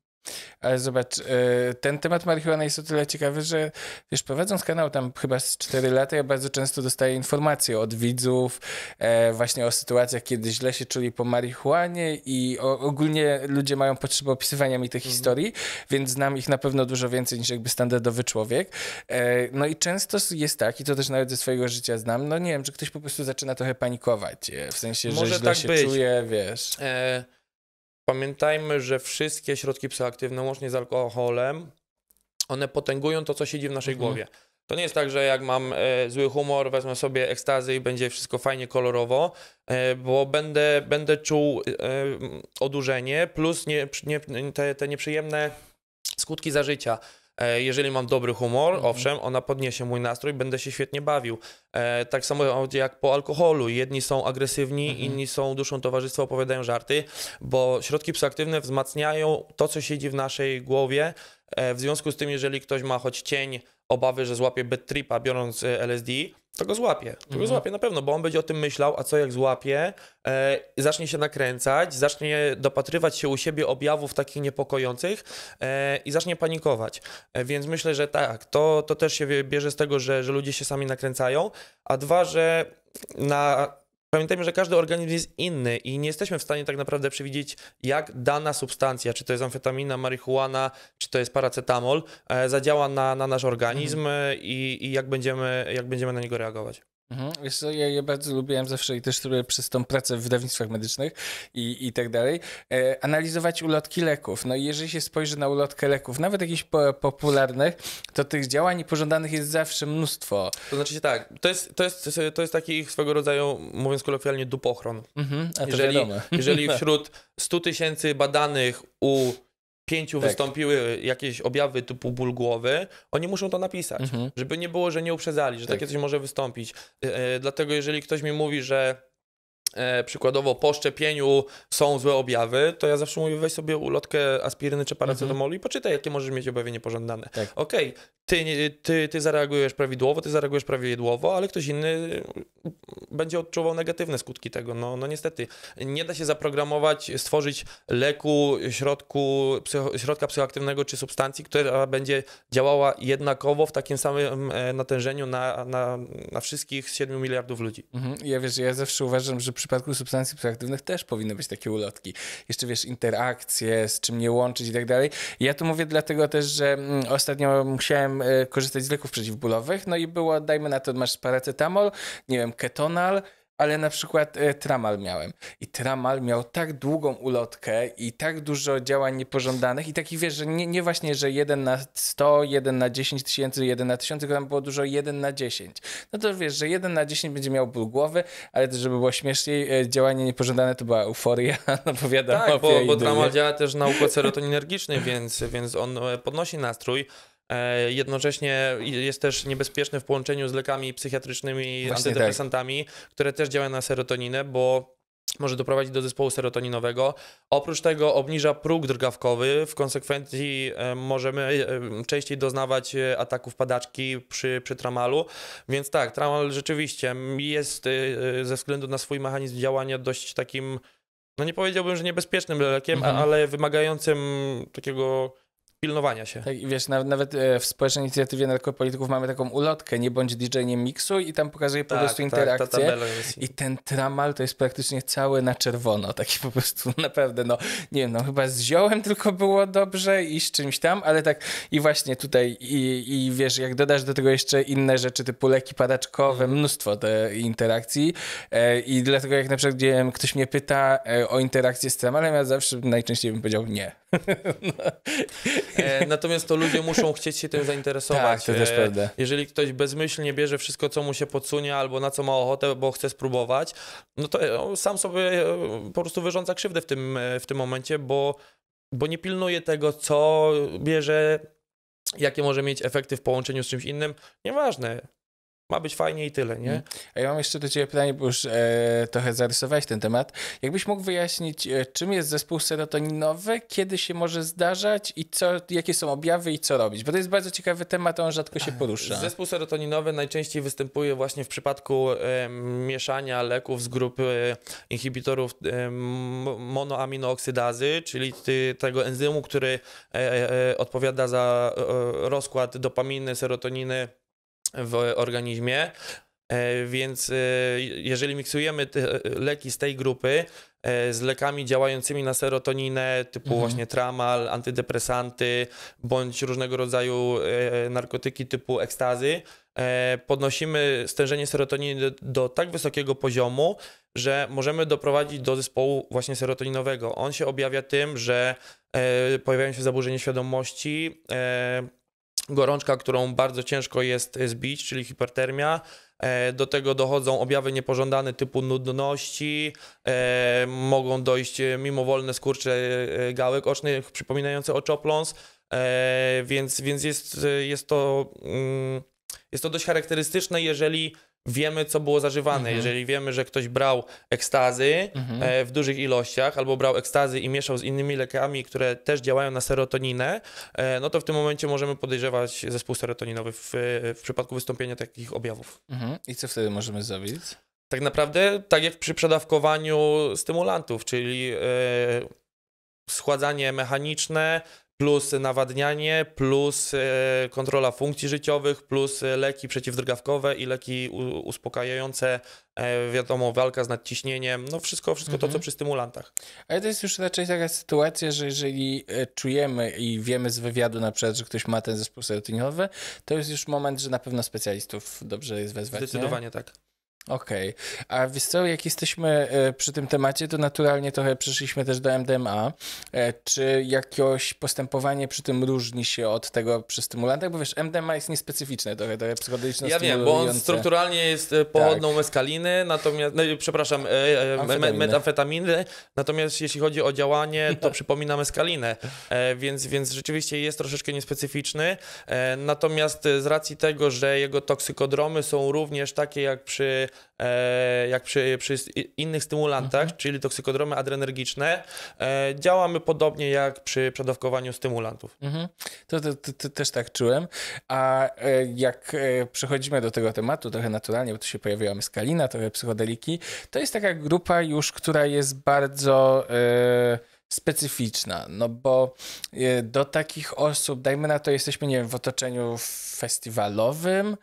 Ale zobacz, y, ten temat marihuany jest o tyle ciekawy, że wiesz, prowadząc kanał tam chyba z 4 lata, ja bardzo często dostaję informacje od widzów e, właśnie o sytuacjach, kiedy źle się czuli po marihuanie i ogólnie ludzie mają potrzebę opisywania mi tych mhm. historii, więc znam ich na pewno dużo więcej niż jakby standardowy człowiek. E, no i często jest tak, i to też nawet ze swojego życia znam, no nie wiem, że ktoś po prostu zaczyna trochę panikować, e, w sensie, że Może źle tak się być. czuje, wiesz. E Pamiętajmy, że wszystkie środki psychoaktywne, łącznie z alkoholem, one potęgują to, co siedzi w naszej mhm. głowie. To nie jest tak, że jak mam e, zły humor, wezmę sobie ekstazy i będzie wszystko fajnie kolorowo, e, bo będę, będę czuł e, odurzenie plus nie, nie, te, te nieprzyjemne skutki zażycia. E, jeżeli mam dobry humor, mhm. owszem, ona podniesie mój nastrój, będę się świetnie bawił. E, tak samo jak po alkoholu. Jedni są agresywni, mhm. inni są duszą towarzystwa, opowiadają żarty, bo środki psychoaktywne wzmacniają to, co siedzi w naszej głowie. E, w związku z tym, jeżeli ktoś ma choć cień obawy, że złapie bad tripa biorąc LSD, to go złapie. To mhm. go złapie na pewno, bo on będzie o tym myślał, a co jak złapie, e, zacznie się nakręcać, zacznie dopatrywać się u siebie objawów takich niepokojących e, i zacznie panikować. E, więc myślę, że tak, to, to też się bierze z tego, że, że ludzie się sami nakręcają, a dwa, że na Pamiętajmy, że każdy organizm jest inny i nie jesteśmy w stanie tak naprawdę przewidzieć, jak dana substancja, czy to jest amfetamina, marihuana, czy to jest paracetamol, e, zadziała na, na nasz organizm mhm. i, i jak, będziemy, jak będziemy na niego reagować. Mhm. Wiesz co, ja, ja bardzo lubiłem zawsze i też przez tą pracę w wydawnictwach medycznych i, i tak dalej, e, analizować ulotki leków. No i jeżeli się spojrzy na ulotkę leków, nawet jakichś po, popularnych, to tych działań pożądanych jest zawsze mnóstwo. To znaczy tak, to jest, to jest, to jest taki swego rodzaju, mówiąc kolokwialnie, dupochron. Mhm, a to jeżeli, jeżeli wśród 100 tysięcy badanych u pięciu tak. wystąpiły jakieś objawy typu ból głowy, oni muszą to napisać, mhm. żeby nie było, że nie uprzedzali, że tak. takie coś może wystąpić. Yy, dlatego jeżeli ktoś mi mówi, że e, przykładowo po szczepieniu są złe objawy, to ja zawsze mówię, weź sobie ulotkę aspiryny czy paracetamolu mhm. i poczytaj, jakie możesz mieć objawy niepożądane. Tak. Okej, okay, ty, ty, ty zareagujesz prawidłowo, ty zareagujesz prawidłowo, ale ktoś inny będzie odczuwał negatywne skutki tego. No, no niestety, nie da się zaprogramować, stworzyć leku, środku, psycho, środka psychoaktywnego czy substancji, która będzie działała jednakowo w takim samym e, natężeniu na, na, na wszystkich 7 miliardów ludzi. Mhm. Ja wiesz, ja zawsze uważam, że przy przypadku substancji psychoaktywnych też powinny być takie ulotki. Jeszcze wiesz, interakcje, z czym nie łączyć i tak dalej. Ja tu mówię dlatego też, że mm, ostatnio musiałem y, korzystać z leków przeciwbólowych, no i było, dajmy na to, masz paracetamol, nie wiem, ketonal, ale na przykład e, tramal miałem. I tramal miał tak długą ulotkę i tak dużo działań niepożądanych i taki wiesz, że nie, nie właśnie, że jeden na 100, jeden na 10 tysięcy, jeden na tysiąc tylko tam było dużo jeden na 10. No to wiesz, że jeden na 10 będzie miał ból głowy, ale żeby było śmieszniej, e, działanie niepożądane to była euforia, no bo wiadomo. Tak, bo, bo tramal działa też na układ serotoninergiczny, więc, więc on e, podnosi nastrój. E, jednocześnie jest też niebezpieczny w połączeniu z lekami psychiatrycznymi, Właśnie antydepresantami, tak. które też działają na serotoninę, bo może doprowadzić do zespołu serotoninowego. Oprócz tego obniża próg drgawkowy, w konsekwencji e, możemy e, częściej doznawać ataków padaczki przy, przy tramalu, więc tak, tramal rzeczywiście jest ze względu na swój mechanizm działania dość takim, no nie powiedziałbym, że niebezpiecznym lekiem, mhm. ale wymagającym takiego pilnowania się. Tak, wiesz, nawet e, w społecznej inicjatywie narkopolityków mamy taką ulotkę, nie bądź DJ-iem miksu i tam pokazuje po tak, prostu interakcję. Tak, ta I ten tramal to jest praktycznie cały na czerwono, taki po prostu naprawdę, no nie wiem, no chyba z ziołem tylko było dobrze i z czymś tam, ale tak i właśnie tutaj i, i wiesz, jak dodasz do tego jeszcze inne rzeczy typu leki padaczkowe, mm. mnóstwo te interakcji e, i dlatego jak na przykład wiem, ktoś mnie pyta e, o interakcję z tramalem, ja zawsze najczęściej bym powiedział nie. No. E, natomiast to ludzie muszą chcieć się tym zainteresować. Tak, to też e, prawda. jeżeli ktoś bezmyślnie bierze wszystko, co mu się podsunie albo na co ma ochotę, bo chce spróbować, no to e, sam sobie po prostu wyrządza krzywdę w tym, w tym momencie, bo, bo nie pilnuje tego, co bierze jakie może mieć efekty w połączeniu z czymś innym, nieważne ma być fajnie i tyle, nie? Mm. A ja mam jeszcze do Ciebie pytanie, bo już e, trochę zarysowałeś ten temat. Jakbyś mógł wyjaśnić, e, czym jest zespół serotoninowy, kiedy się może zdarzać i co, jakie są objawy i co robić? Bo to jest bardzo ciekawy temat, on rzadko się porusza. Zespół serotoninowy najczęściej występuje właśnie w przypadku e, mieszania leków z grupy e, inhibitorów e, monoaminooksydazy, czyli ty, tego enzymu, który e, odpowiada za rozkład dopaminy, serotoniny, w organizmie. E, więc e, jeżeli miksujemy leki z tej grupy e, z lekami działającymi na serotoninę, typu mhm. właśnie tramal, antydepresanty, bądź różnego rodzaju narkotyki typu ekstazy, podnosimy stężenie serotoniny do tak wysokiego poziomu, że możemy doprowadzić do zespołu właśnie serotoninowego. On się objawia tym, że pojawiają się zaburzenia świadomości, gorączka, którą bardzo ciężko jest e, zbić, czyli hipertermia. E, do tego dochodzą objawy niepożądane typu nudności, e, mogą dojść mimowolne skurcze gałek ocznych przypominające oczopląs, więc, więc jest, jest, to, mm, jest to dość charakterystyczne, jeżeli wiemy, co było zażywane. Mhm. Jeżeli wiemy, że ktoś brał ekstazy mhm. E, w dużych ilościach albo brał ekstazy i mieszał z innymi lekami, które też działają na serotoninę, e, no to w tym momencie możemy podejrzewać zespół serotoninowy w, w przypadku wystąpienia takich objawów. Mhm. I co wtedy możemy zrobić? Tak naprawdę, tak jak przy przedawkowaniu stymulantów, czyli e, schładzanie mechaniczne, plus nawadnianie, plus e, kontrola funkcji życiowych, plus e, leki przeciwdrgawkowe i leki uspokajające, e, wiadomo, walka z nadciśnieniem, no wszystko, wszystko mhm. to, co mhm. przy stymulantach. Ale to jest już raczej taka sytuacja, że jeżeli czujemy i wiemy z wywiadu na przykład, że ktoś ma ten zespół serotoninowy, to jest już moment, że na pewno specjalistów dobrze jest wezwać. Zdecydowanie nie? tak. Okej. Okay. A wiesz co, jak jesteśmy e, przy tym temacie, to naturalnie trochę przeszliśmy też do MDMA. E, czy jakieś postępowanie przy tym różni się od tego przy stymulantach? Bo wiesz, MDMA jest niespecyficzne trochę, trochę psychodeliczne Ja wiem, bo on strukturalnie jest e, pochodną tak. meskaliny, natomiast, no, przepraszam, metafetaminy, metamfetaminy, natomiast jeśli chodzi o działanie, to przypomina meskalinę, więc, więc rzeczywiście jest troszeczkę niespecyficzny. natomiast z racji tego, że jego toksykodromy są również takie jak przy E, jak przy, przy innych stymulantach, mhm. czyli toksykodromy adrenergiczne, e, działamy podobnie jak przy przedawkowaniu stymulantów. Mhm. To, to, to, to, też tak czułem. A e, jak przechodzimy do tego tematu, trochę naturalnie, bo tu się pojawiła meskalina, trochę psychodeliki, to jest taka grupa już, która jest bardzo specyficzna, no bo e, do takich osób, dajmy na to, jesteśmy, nie wiem, w otoczeniu festiwalowym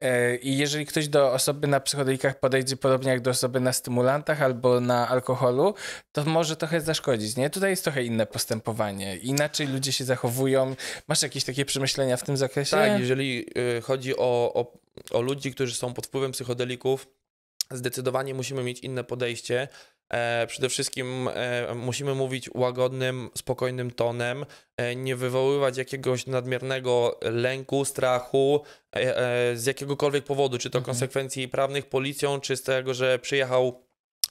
e, i jeżeli ktoś do osoby na psychodelikach podejdzie podobnie jak do osoby na stymulantach albo na alkoholu, to może trochę zaszkodzić, nie? Tutaj jest trochę inne postępowanie. Inaczej ludzie się zachowują. Masz jakieś takie przemyślenia w tym zakresie? Tak, jeżeli y, chodzi o, o, o ludzi, którzy są pod wpływem psychodelików, zdecydowanie musimy mieć inne podejście E, przede wszystkim e, musimy mówić łagodnym, spokojnym tonem, e, nie wywoływać jakiegoś nadmiernego lęku, strachu z jakiegokolwiek powodu, czy to mhm. konsekwencji prawnych policją, czy z tego, że przyjechał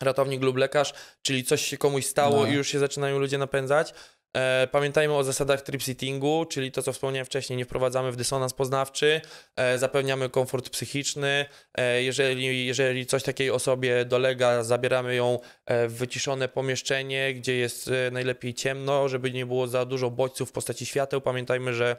ratownik lub lekarz, czyli coś się komuś stało no. i już się zaczynają ludzie napędzać. E, pamiętajmy o zasadach tripsittingu, czyli to, co wspomniałem wcześniej, nie wprowadzamy w dysonans poznawczy, e, zapewniamy komfort psychiczny. E, jeżeli, jeżeli coś takiej osobie dolega, zabieramy ją w wyciszone pomieszczenie, gdzie jest najlepiej ciemno, żeby nie było za dużo bodźców w postaci świateł. Pamiętajmy, że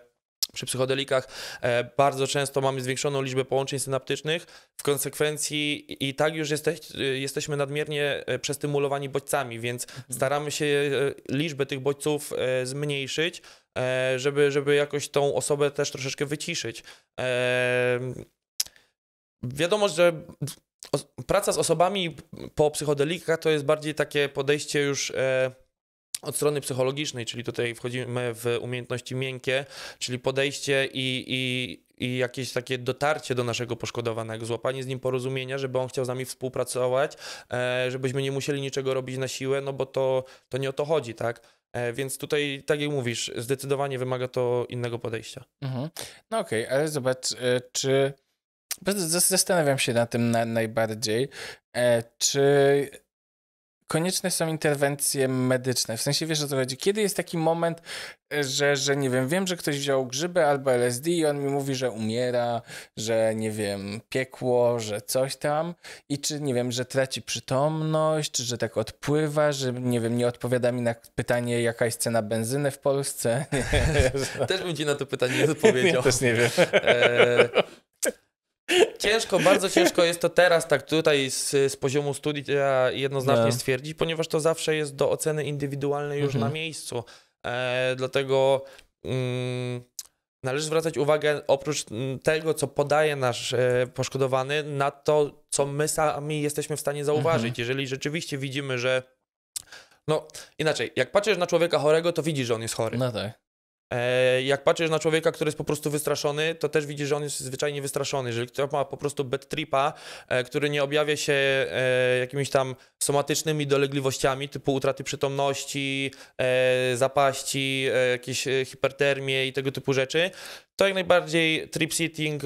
przy psychodelikach e, bardzo często mamy zwiększoną liczbę połączeń synaptycznych. W konsekwencji i tak już jesteś, e, jesteśmy nadmiernie e, przestymulowani bodźcami, więc mhm. staramy się liczbę tych bodźców zmniejszyć, żeby, żeby jakoś tą osobę też troszeczkę wyciszyć. Wiadomo, że praca z osobami po psychodelikach to jest bardziej takie podejście już od strony psychologicznej, czyli tutaj wchodzimy w umiejętności miękkie, czyli podejście i, i, i jakieś takie dotarcie do naszego poszkodowanego, złapanie z nim porozumienia, żeby on chciał z nami współpracować, e, żebyśmy nie musieli niczego robić na siłę, no bo to, to nie o to chodzi, tak? E, więc tutaj, tak jak mówisz, zdecydowanie wymaga to innego podejścia. Mhm. No okej, okay, ale zobacz, e, czy. Zastanawiam się na tym na, najbardziej, czy konieczne są interwencje medyczne. W sensie wiesz o co chodzi. Kiedy jest taki moment, że, że nie wiem, wiem, że ktoś wziął grzybę albo LSD i on mi mówi, że umiera, że nie wiem, piekło, że coś tam i czy nie wiem, że traci przytomność, czy że tak odpływa, że nie wiem, nie odpowiada mi na pytanie, jaka jest cena benzyny w Polsce. też bym ci na to pytanie nie odpowiedział. Ja też nie wiem. E Ciężko, bardzo ciężko jest to teraz, tak tutaj z, z poziomu studiów jednoznacznie no. stwierdzić, ponieważ to zawsze jest do oceny indywidualnej już mhm. na miejscu. E, dlatego mm, należy zwracać uwagę oprócz mm, tego, co podaje nasz e, poszkodowany, na to, co my sami jesteśmy w stanie zauważyć. Mhm. Jeżeli rzeczywiście widzimy, że. No, inaczej, jak patrzysz na człowieka chorego, to widzisz, że on jest chory. No tak. E, jak patrzysz na człowieka, który jest po prostu wystraszony, to też widzisz, że on jest zwyczajnie wystraszony. Jeżeli ktoś ma po prostu bad tripa, e, który nie objawia się e, jakimiś tam somatycznymi dolegliwościami typu utraty przytomności, zapaści, jakieś hipertermie i tego typu rzeczy, to jak najbardziej trip sitting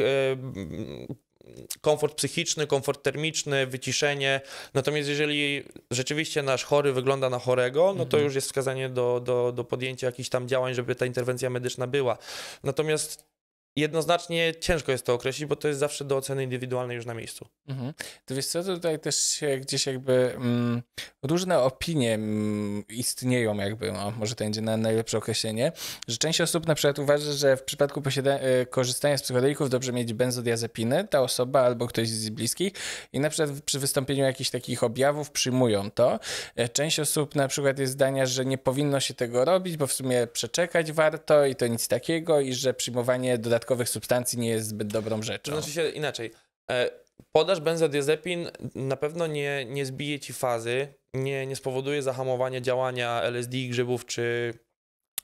komfort psychiczny, komfort termiczny, wyciszenie. Natomiast jeżeli rzeczywiście nasz chory wygląda na chorego, no to mhm. już jest wskazanie do, do, do podjęcia jakichś tam działań, żeby ta interwencja medyczna była. Natomiast jednoznacznie ciężko jest to określić, bo to jest zawsze do oceny indywidualnej już na miejscu. Mhm. To wiesz co, tutaj też się gdzieś jakby mm, różne opinie mm, istnieją jakby, no, może to będzie na najlepsze określenie, że część osób na przykład uważa, że w przypadku e, korzystania z psychodelików dobrze mieć benzodiazepiny, ta osoba albo ktoś z bliskich i na przykład przy wystąpieniu jakichś takich objawów przyjmują to. E, część osób na przykład jest zdania, że nie powinno się tego robić, bo w sumie przeczekać warto i to nic takiego i że przyjmowanie dodatkowych dodatkowych substancji nie jest zbyt dobrą rzeczą. Znaczy się inaczej. E, podaż benzodiazepin na pewno nie, nie zbije ci fazy, nie, nie spowoduje zahamowania działania LSD, grzybów czy,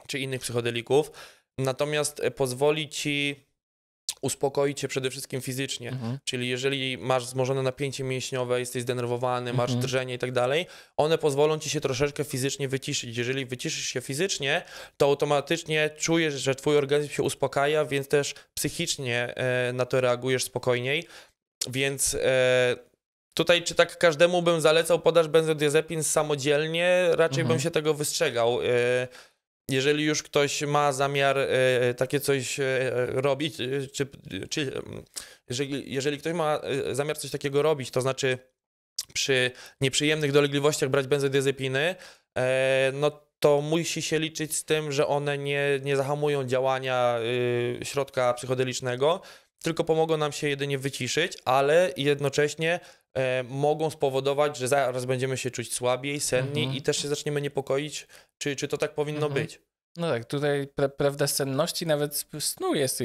czy innych psychodelików, natomiast e, pozwoli ci uspokoić się przede wszystkim fizycznie. Mhm. Czyli jeżeli masz zmożone napięcie mięśniowe, jesteś zdenerwowany, masz mhm. drżenie i tak dalej, one pozwolą ci się troszeczkę fizycznie wyciszyć. Jeżeli wyciszysz się fizycznie, to automatycznie czujesz, że twój organizm się uspokaja, więc też psychicznie e, na to reagujesz spokojniej. Więc e, Tutaj, czy tak każdemu bym zalecał podaż benzodiazepin samodzielnie, raczej mhm. bym się tego wystrzegał. E, jeżeli już ktoś ma zamiar e, e, takie coś e, robić, czy, czy jeżeli, jeżeli ktoś ma zamiar coś takiego robić, to znaczy przy nieprzyjemnych dolegliwościach brać benzodiazepiny, no to musi się liczyć z tym, że one nie, nie zahamują działania y, środka psychodelicznego, tylko pomogą nam się jedynie wyciszyć, ale jednocześnie mogą spowodować, że zaraz będziemy się czuć słabiej, senni mhm. i też się zaczniemy niepokoić czy, czy to tak powinno mhm. być? No tak, tutaj pra prawda senności nawet snu jest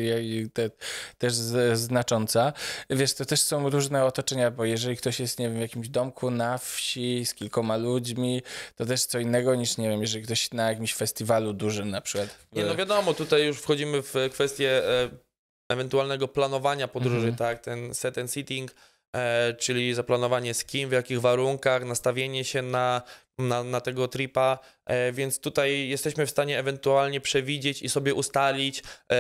te, też znacząca. Wiesz, to też są różne otoczenia, bo jeżeli ktoś jest, nie wiem, w jakimś domku na wsi z kilkoma ludźmi, to też co innego niż, nie wiem, jeżeli ktoś na jakimś festiwalu dużym na przykład. Nie, no wiadomo, tutaj już wchodzimy w kwestię e, ewentualnego planowania podróży, mhm. tak? Ten set and sitting, e, czyli zaplanowanie z kim, w jakich warunkach, nastawienie się na na, na tego tripa, e, więc tutaj jesteśmy w stanie ewentualnie przewidzieć i sobie ustalić e,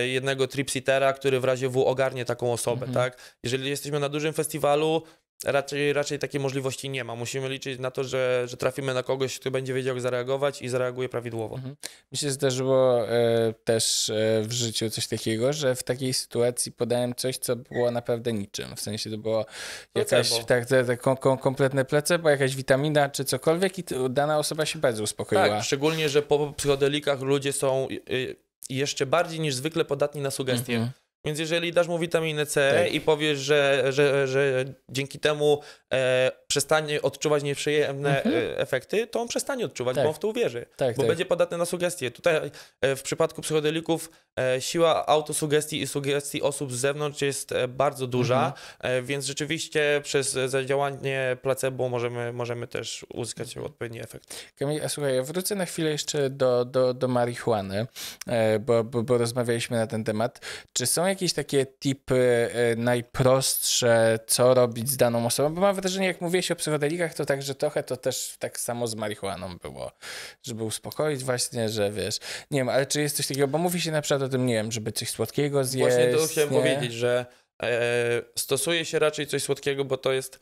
e, jednego tripsitera, który w razie W ogarnie taką osobę, mhm. tak? Jeżeli jesteśmy na dużym festiwalu, raczej, raczej takiej możliwości nie ma. Musimy liczyć na to, że, że trafimy na kogoś, kto będzie wiedział, jak zareagować i zareaguje prawidłowo. Mhm. Mi się zdarzyło e, też e, w życiu coś takiego, że w takiej sytuacji podałem coś, co było naprawdę niczym. W sensie to było jakaś placebo. tak, te, tak, te, tak, kom, kom, kompletne placebo, jakaś witamina czy cokolwiek i dana osoba się bardzo uspokoiła. Tak, szczególnie, że po psychodelikach ludzie są y, y, jeszcze bardziej niż zwykle podatni na sugestie. Mhm. Więc jeżeli dasz mu witaminę C tak. i powiesz, że, że, że dzięki temu e, przestanie odczuwać nieprzyjemne e, mhm. efekty, to on przestanie odczuwać, tak. bo on w to uwierzy. Tak, bo tak. będzie podatny na sugestie. Tutaj e, w przypadku psychodelików e, siła autosugestii i sugestii osób z zewnątrz jest e, bardzo duża, mhm. E, więc rzeczywiście przez zadziałanie placebo możemy, możemy też uzyskać mhm. odpowiedni efekt. Kamil, a słuchaj, ja wrócę na chwilę jeszcze do, do, do marihuany, bo, bo, bo rozmawialiśmy na ten temat. Czy są jakieś takie tipy e, najprostsze, co robić z daną osobą? Bo mam wrażenie, jak mówiłeś o psychodelikach, to także trochę to też tak samo z marihuaną było, żeby uspokoić właśnie, że wiesz, nie wiem, ale czy jest coś takiego, bo mówi się na przykład o tym, nie wiem, żeby coś słodkiego zjeść. Właśnie to chciałem nie? powiedzieć, że e, stosuje się raczej coś słodkiego, bo to jest,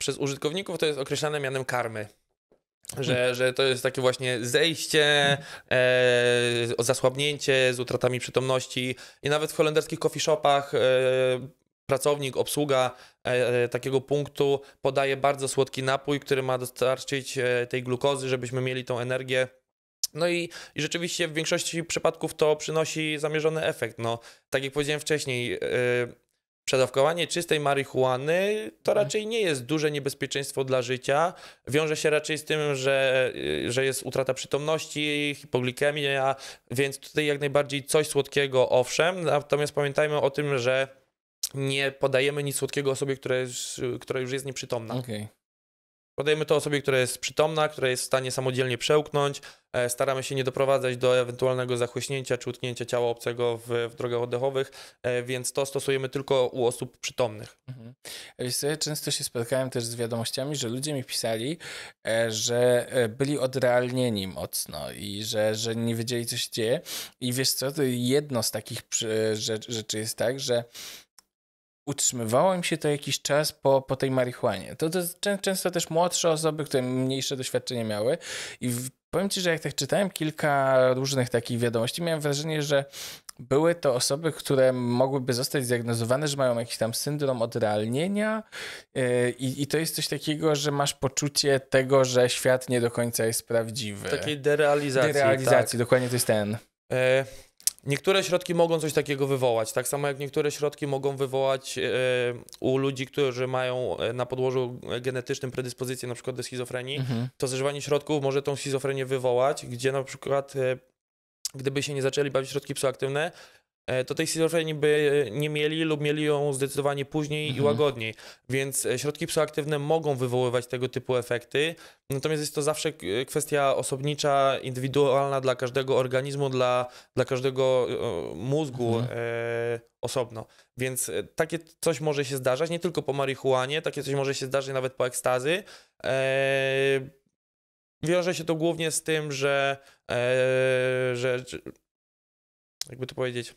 przez użytkowników to jest określane mianem karmy. Że, że to jest takie właśnie zejście, e, zasłabnięcie z utratami przytomności. I nawet w holenderskich coffee shopach e, pracownik, obsługa e, e takiego punktu podaje bardzo słodki napój, który ma dostarczyć e, tej glukozy, żebyśmy mieli tą energię. No i, i rzeczywiście w większości przypadków to przynosi zamierzony efekt. No, tak jak powiedziałem wcześniej, e, przedawkowanie czystej marihuany to mhm. raczej nie jest duże niebezpieczeństwo dla życia. Wiąże się raczej z tym, że, y, że jest utrata przytomności, hipoglikemia, więc tutaj jak najbardziej coś słodkiego, owszem. Natomiast pamiętajmy o tym, że nie podajemy nic słodkiego osobie, która, jest, która już jest nieprzytomna. Okej. Okay. Podajemy to osobie, która jest przytomna, która jest w stanie samodzielnie przełknąć. E, staramy się nie doprowadzać do ewentualnego zachłyśnięcia czy utknięcia ciała obcego w, w drogach oddechowych, e, więc to stosujemy tylko u osób przytomnych. Mhm. Ja często się spotkałem też z wiadomościami, że ludzie mi pisali, e, że byli odrealnieni mocno i że, że nie wiedzieli, co się dzieje. I wiesz co, to jedno z takich rzeczy jest tak, że utrzymywało im się to jakiś czas po, po tej marihuanie. To, to często też młodsze osoby, które mniejsze doświadczenie miały i w, powiem Ci, że jak tak czytałem kilka różnych takich wiadomości, miałem wrażenie, że były to osoby, które mogłyby zostać zdiagnozowane, że mają jakiś tam syndrom odrealnienia e, i, i to jest coś takiego, że masz poczucie tego, że świat nie do końca jest prawdziwy. Takiej derealizacji. Derealizacji, tak. dokładnie to jest ten. E Niektóre środki mogą coś takiego wywołać, tak samo jak niektóre środki mogą wywołać e, u ludzi, którzy mają e, na podłożu genetycznym predyspozycję na przykład do schizofrenii, mhm. to zażywanie środków może tą schizofrenię wywołać, gdzie na przykład e, gdyby się nie zaczęli bawić środki psychoaktywne, E, to tej schizofrenii by nie mieli lub mieli ją zdecydowanie później mhm. i łagodniej. Więc e, środki psychoaktywne mogą wywoływać tego typu efekty, natomiast jest to zawsze e, kwestia osobnicza, indywidualna dla każdego organizmu, dla, dla każdego mózgu mhm. e, osobno. Więc takie coś może się zdarzać, nie tylko po marihuanie, takie coś może się zdarzyć nawet po ekstazy. E, wiąże się to głównie z tym, że, e, że jakby to powiedzieć,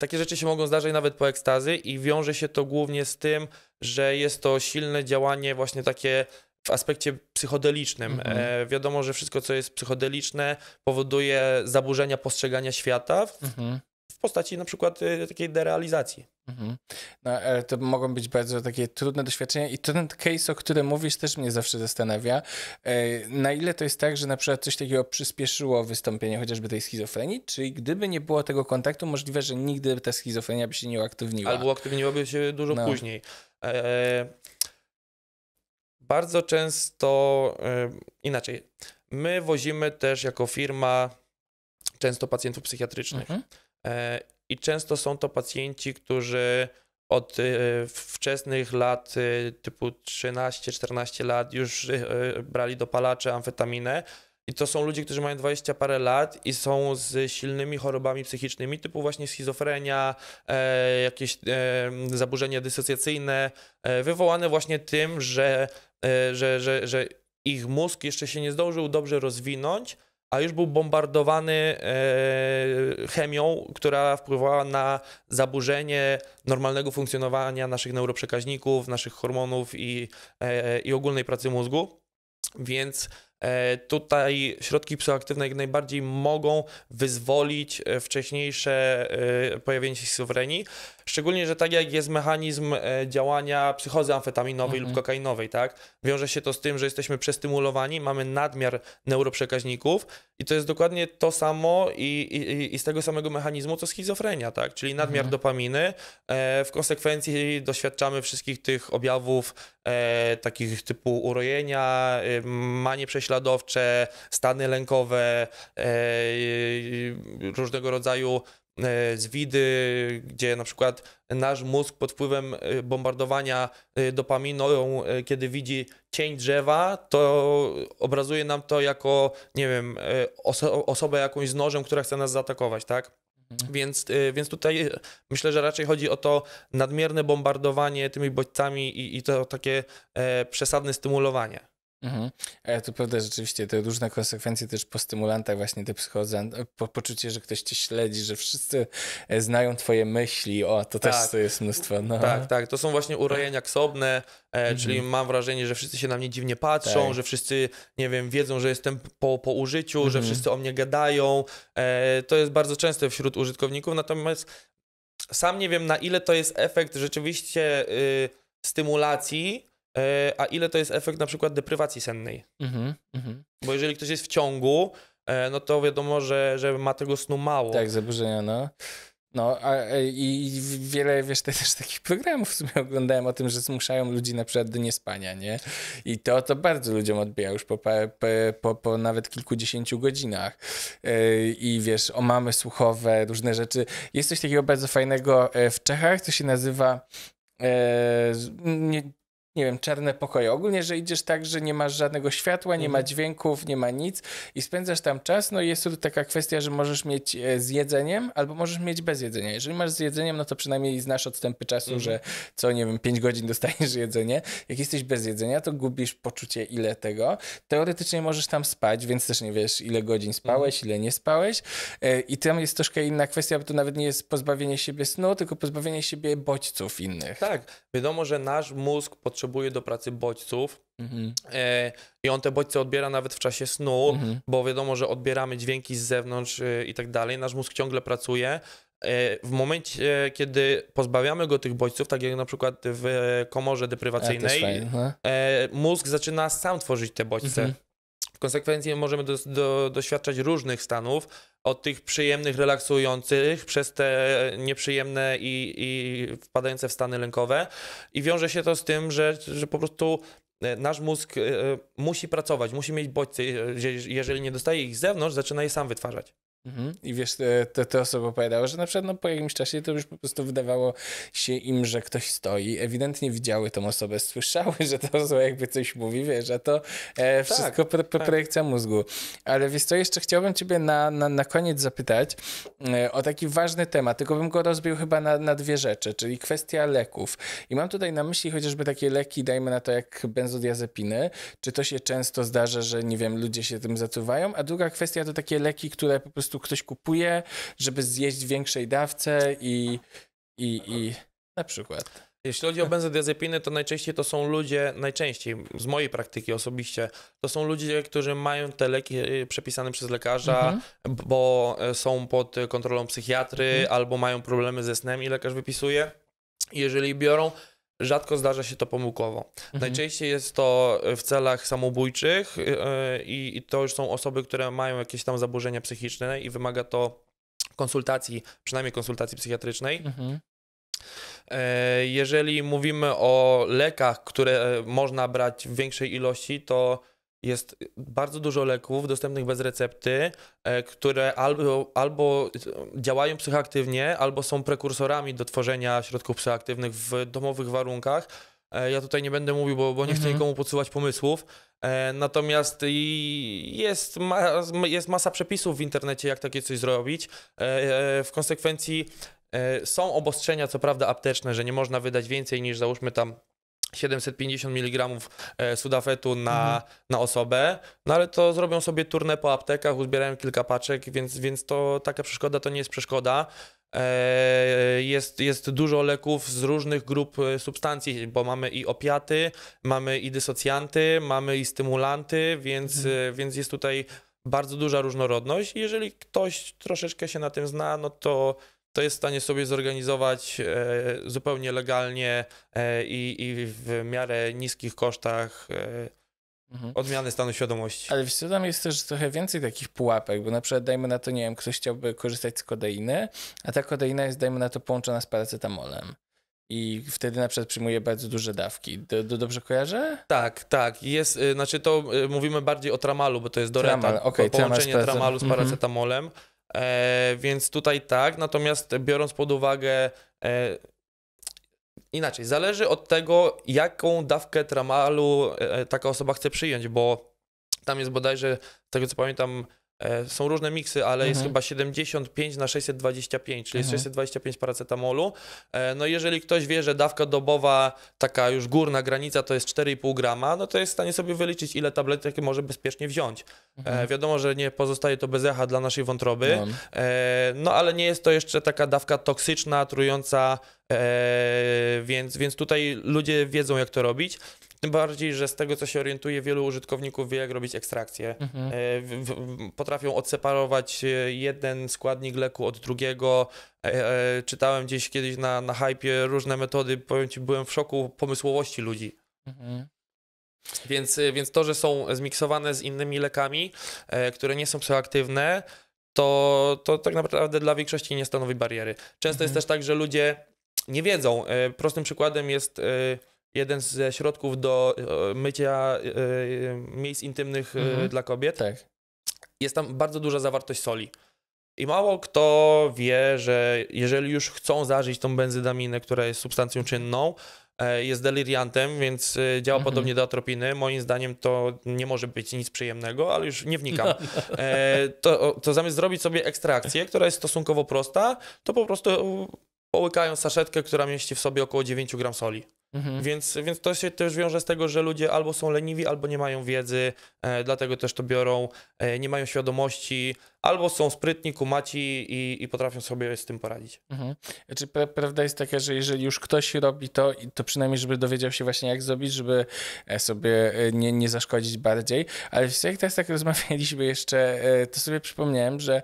takie rzeczy się mogą zdarzyć nawet po ekstazy i wiąże się to głównie z tym, że jest to silne działanie właśnie takie w aspekcie psychodelicznym. Mhm. E, wiadomo, że wszystko, co jest psychodeliczne, powoduje zaburzenia postrzegania świata w, mhm. w postaci na przykład e, takiej derealizacji. Mhm. No, ale to mogą być bardzo takie trudne doświadczenia i ten case, o którym mówisz, też mnie zawsze zastanawia. E, na ile to jest tak, że na przykład coś takiego przyspieszyło wystąpienie chociażby tej schizofrenii, czyli gdyby nie było tego kontaktu, możliwe, że nigdy ta schizofrenia by się nie uaktywniła. Albo uaktywniłaby się dużo no. później. E, bardzo często e, inaczej. My wozimy też jako firma często pacjentów psychiatrycznych. Mhm i często są to pacjenci, którzy od e, wczesnych lat, e, typu 13-14 lat, już e, brali dopalacze, amfetaminę. I to są ludzie, którzy mają 20 parę lat i są z silnymi chorobami psychicznymi, typu właśnie schizofrenia, jakieś zaburzenia dysocjacyjne, wywołane właśnie tym, że, że, że, że ich mózg jeszcze się nie zdążył dobrze rozwinąć, a już był bombardowany e, chemią, która wpływała na zaburzenie normalnego funkcjonowania naszych neuroprzekaźników, naszych hormonów i, e, i ogólnej pracy mózgu. Więc e, Tutaj środki psychoaktywne jak najbardziej mogą wyzwolić wcześniejsze pojawienie się schizofrenii. Szczególnie, że tak jak jest mechanizm e, działania psychozy amfetaminowej mhm. lub kokainowej, tak? Wiąże się to z tym, że jesteśmy przestymulowani, mamy nadmiar neuroprzekaźników i to jest dokładnie to samo i, i, i z tego samego mechanizmu co schizofrenia, tak? Czyli nadmiar mhm. dopaminy. E, w konsekwencji doświadczamy wszystkich tych objawów e, takich typu urojenia, e, manie prześladowcze, stany lękowe, e, różnego rodzaju E, zwidy, gdzie na przykład nasz mózg pod wpływem e, bombardowania e, dopaminą, kiedy widzi cień drzewa, to obrazuje nam to jako, nie wiem, oso osobę jakąś z nożem, która chce nas zaatakować, tak? Mhm. Więc, więc tutaj myślę, że raczej chodzi o to nadmierne bombardowanie tymi bodźcami i, i to takie przesadne stymulowanie. Mhm. Ale to prawda, rzeczywiście, te różne konsekwencje też po stymulantach, właśnie te psychodzan, e, po, poczucie, że ktoś cię śledzi, że wszyscy e, znają twoje myśli, o, to tak. też to jest mnóstwo. No. Tak, tak, to są właśnie urojenia ksobne, e, mhm. czyli mam wrażenie, że wszyscy się na mnie dziwnie patrzą, tak. że wszyscy, nie wiem, wiedzą, że jestem po, po użyciu, mhm. że wszyscy o mnie gadają. to jest bardzo częste wśród użytkowników, natomiast sam nie wiem, na ile to jest efekt rzeczywiście y, stymulacji, E, a ile to jest efekt na przykład deprywacji sennej. Mhm, mhm. Bo jeżeli ktoś jest w ciągu, e, no to wiadomo, że, że ma tego snu mało. Tak, zaburzenia, no. No a, e, i wiele, wiesz, też takich programów w sumie oglądałem o tym, że zmuszają ludzi na przykład do niespania, nie? I to, to bardzo ludziom odbija już po, po, po, nawet kilkudziesięciu godzinach. I wiesz, o mamy słuchowe, różne rzeczy. Jest coś takiego bardzo fajnego w Czechach, co się nazywa nie, nie wiem, czarne pokoje. Ogólnie, że idziesz tak, że nie masz żadnego światła, nie ma mhm. dźwięków, nie ma nic i spędzasz tam czas. No i jest tu taka kwestia, że możesz mieć e, z jedzeniem albo możesz mieć bez jedzenia. Jeżeli masz z jedzeniem, no to przynajmniej znasz odstępy czasu, mhm. że co, nie wiem, 5 godzin dostajesz jedzenie. Jak jesteś bez jedzenia, to gubisz poczucie ile tego. Teoretycznie możesz tam spać, więc też nie wiesz, ile godzin spałeś, mhm. ile nie spałeś. E, I tam jest troszkę inna kwestia, bo to nawet nie jest pozbawienie siebie snu, tylko pozbawienie siebie bodźców innych. Tak, wiadomo, że nasz mózg potrzebuje potrzebuje do pracy bodźców mhm. E, i on te bodźce odbiera nawet w czasie snu, mhm. bo wiadomo, że odbieramy dźwięki z zewnątrz e, i tak dalej. Nasz mózg ciągle pracuje. E, w momencie, kiedy pozbawiamy go tych bodźców, tak jak na przykład w komorze deprywacyjnej, no. mózg zaczyna sam tworzyć te bodźce. Mhm. W konsekwencji możemy do, do, doświadczać różnych stanów, od tych przyjemnych, relaksujących, przez te nieprzyjemne i, i wpadające w stany lękowe. I wiąże się to z tym, że, że po prostu e, nasz mózg e, e, musi pracować, musi mieć bodźce. Jeżeli nie dostaje ich z zewnątrz, zaczyna je sam wytwarzać. Mhm. I wiesz, te, te osoby opowiadały, że na przykład no, po jakimś czasie to już po prostu wydawało się im, że ktoś stoi. Ewidentnie widziały tą osobę, słyszały, że ta osoba jakby coś mówi, wiesz, a to e, tak, wszystko tak, pro, pro, tak. projekcja mózgu. Ale wiesz co, jeszcze chciałbym ciebie na, na, na koniec zapytać e, o taki ważny temat, tylko bym go rozbił chyba na, na dwie rzeczy, czyli kwestia leków. I mam tutaj na myśli chociażby takie leki, dajmy na to jak benzodiazepiny. Czy to się często zdarza, że nie wiem, ludzie się tym zacuwają? A druga kwestia to takie leki, które po prostu prostu ktoś kupuje, żeby zjeść większej dawce i, i, i na przykład. Jeśli chodzi o benzodiazepiny, to najczęściej to są ludzie, najczęściej z mojej praktyki osobiście, to są ludzie, którzy mają te leki e, przepisane przez lekarza, mhm. bo e, są pod kontrolą psychiatry mhm. albo mają problemy ze snem i lekarz wypisuje. Jeżeli biorą, Rzadko zdarza się to pomyłkowo. Mhm. Najczęściej jest to e, w celach samobójczych e, i, to już są osoby, które mają jakieś tam zaburzenia psychiczne i wymaga to konsultacji, przynajmniej konsultacji psychiatrycznej. Mhm. E, jeżeli mówimy o lekach, które można brać w większej ilości, to jest bardzo dużo leków dostępnych bez recepty, e, które albo, albo działają psychoaktywnie, albo są prekursorami do tworzenia środków psychoaktywnych w domowych warunkach. E, ja tutaj nie będę mówił, bo, bo nie chcę mhm. nikomu podsuwać pomysłów. E, natomiast jest, jest masa przepisów w internecie, jak takie coś zrobić. W konsekwencji są obostrzenia, co prawda, apteczne, że nie można wydać więcej niż załóżmy tam 750 mg e, sudafetu na, mhm. na osobę, no ale to zrobią sobie turnę po aptekach, uzbierają kilka paczek, więc, więc to taka przeszkoda to nie jest przeszkoda. E, jest, jest dużo leków z różnych grup e, substancji, bo mamy i opiaty, mamy i dysocjanty, mamy i stymulanty, więc, mhm. więc jest tutaj bardzo duża różnorodność. Jeżeli ktoś troszeczkę się na tym zna, no to to jest w stanie sobie zorganizować e, zupełnie legalnie e, i, w miarę niskich kosztach e, Mhm. Odmiany stanu świadomości. Ale wiesz, tam jest też trochę więcej takich pułapek, bo na przykład dajmy na to, nie wiem, ktoś chciałby korzystać z kodeiny, a ta kodeina jest, dajmy na to, połączona z paracetamolem. I wtedy na przykład przyjmuje bardzo duże dawki. Do, do, dobrze kojarzę? Tak, tak. Jest, y, znaczy to y, mówimy bardziej o tramalu, bo to jest doreta. Tramal, okay, połączenie tramalu z mhm. paracetamolem. E, więc tutaj tak, natomiast biorąc pod uwagę e, inaczej, zależy od tego, jaką dawkę tramalu e, e taka osoba chce przyjąć, bo tam jest bodajże, z tego co pamiętam, E, są różne miksy, ale mhm. jest chyba 75 na 625, czyli mhm. 625 paracetamolu. E, no jeżeli ktoś wie, że dawka dobowa, taka już górna granica to jest 4,5 grama, no to jest w stanie sobie wyliczyć, ile tabletek może bezpiecznie wziąć. E, mhm. Wiadomo, że nie pozostaje to bez echa dla naszej wątroby, no, no ale nie jest to jeszcze taka dawka toksyczna, trująca więc, więc tutaj ludzie wiedzą, jak to robić. Tym bardziej, że z tego co się orientuje, wielu użytkowników wie, jak robić ekstrakcję. Mhm. E, potrafią odseparować e, jeden składnik leku od drugiego. E, czytałem gdzieś kiedyś na, na hypie różne metody, powiem ci, byłem w szoku pomysłowości ludzi. Mhm. Więc, więc to, że są zmiksowane z innymi lekami, które nie są psychoaktywne, to, to tak naprawdę dla większości nie stanowi bariery. Często mhm. jest też tak, że ludzie nie wiedzą. Prostym przykładem jest jeden ze środków do e, mycia e, miejsc intymnych e, mhm. dla kobiet. Tak. Jest tam bardzo duża zawartość soli. I mało kto wie, że jeżeli już chcą zażyć tą benzydaminę, która jest substancją czynną, jest deliriantem, więc działa mhm. podobnie do atropiny. Moim zdaniem to nie może być nic przyjemnego, ale już nie wnikam. To, to zamiast zrobić sobie ekstrakcję, która jest stosunkowo prosta, to po prostu połykają saszetkę, która mieści w sobie około 9 gram soli. Mhm. Więc, więc to się też wiąże z tego, że ludzie albo są leniwi, albo nie mają wiedzy, e, dlatego też to biorą, e, nie mają świadomości, albo są sprytni, kumaci i, i potrafią sobie z tym poradzić. Mhm. Czy pra prawda jest taka, że jeżeli już ktoś robi to, to przynajmniej żeby dowiedział się właśnie jak zrobić, żeby e, sobie e, nie, nie zaszkodzić bardziej, ale jak teraz tak rozmawialiśmy jeszcze, e, to sobie przypomniałem, że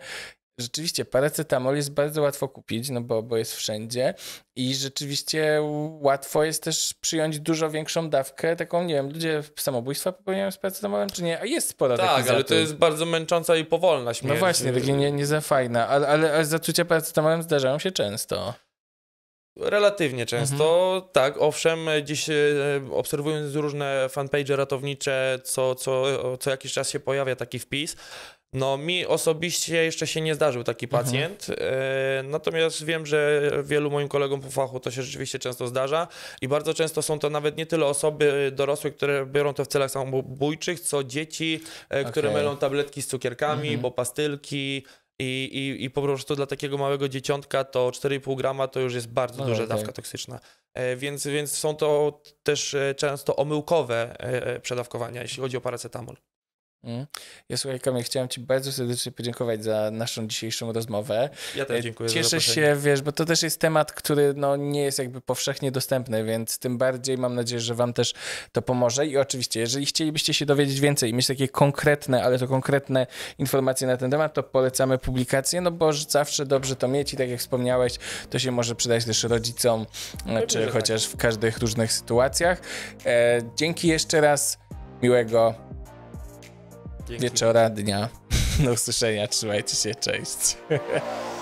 rzeczywiście paracetamol jest bardzo łatwo kupić, no bo, bo jest wszędzie i rzeczywiście łatwo jest też przyjąć dużo większą dawkę, taką, nie wiem, ludzie samobójstwa popełniają z paracetamolem, czy nie? A jest spora Tak, ale to jest bardzo męcząca i powolna śmierć. No właśnie, takie nie, nie za fajna, ale, ale, ale zatrucia paracetamolem zdarzają się często. Relatywnie często, mhm. tak, owszem, dziś e, obserwując różne fanpage ratownicze, co, co, co jakiś czas się pojawia taki wpis, no, mi osobiście jeszcze się nie zdarzył taki mhm. pacjent, mhm. natomiast wiem, że wielu moim kolegom po fachu to się rzeczywiście często zdarza i bardzo często są to nawet nie tyle osoby dorosłe, które biorą to w celach samobójczych, co dzieci, e, które okay. mylą tabletki z cukierkami, mhm. bo pastylki. I, i, I po prostu dla takiego małego dzieciątka to 4,5 grama to już jest bardzo no, duża okay. dawka toksyczna. E, więc, więc są to też często omyłkowe przedawkowania, jeśli chodzi o paracetamol. Mhm. Ja słuchaj Kamil, chciałem Ci bardzo serdecznie podziękować za naszą dzisiejszą rozmowę. Ja też e, dziękuję Cieszę za się, wiesz, bo to też jest temat, który no, nie jest jakby powszechnie dostępny, więc tym bardziej mam nadzieję, że Wam też to pomoże i oczywiście, jeżeli chcielibyście się dowiedzieć więcej i mieć takie konkretne, ale to konkretne informacje na ten temat, to polecamy publikację, no bo zawsze dobrze to mieć i tak jak wspomniałeś, to się może przydać też rodzicom, czy tak. chociaż tak. w każdych różnych sytuacjach. E, dzięki jeszcze raz, miłego Dzięki. wieczora, dnia. Do usłyszenia, trzymajcie się, cześć.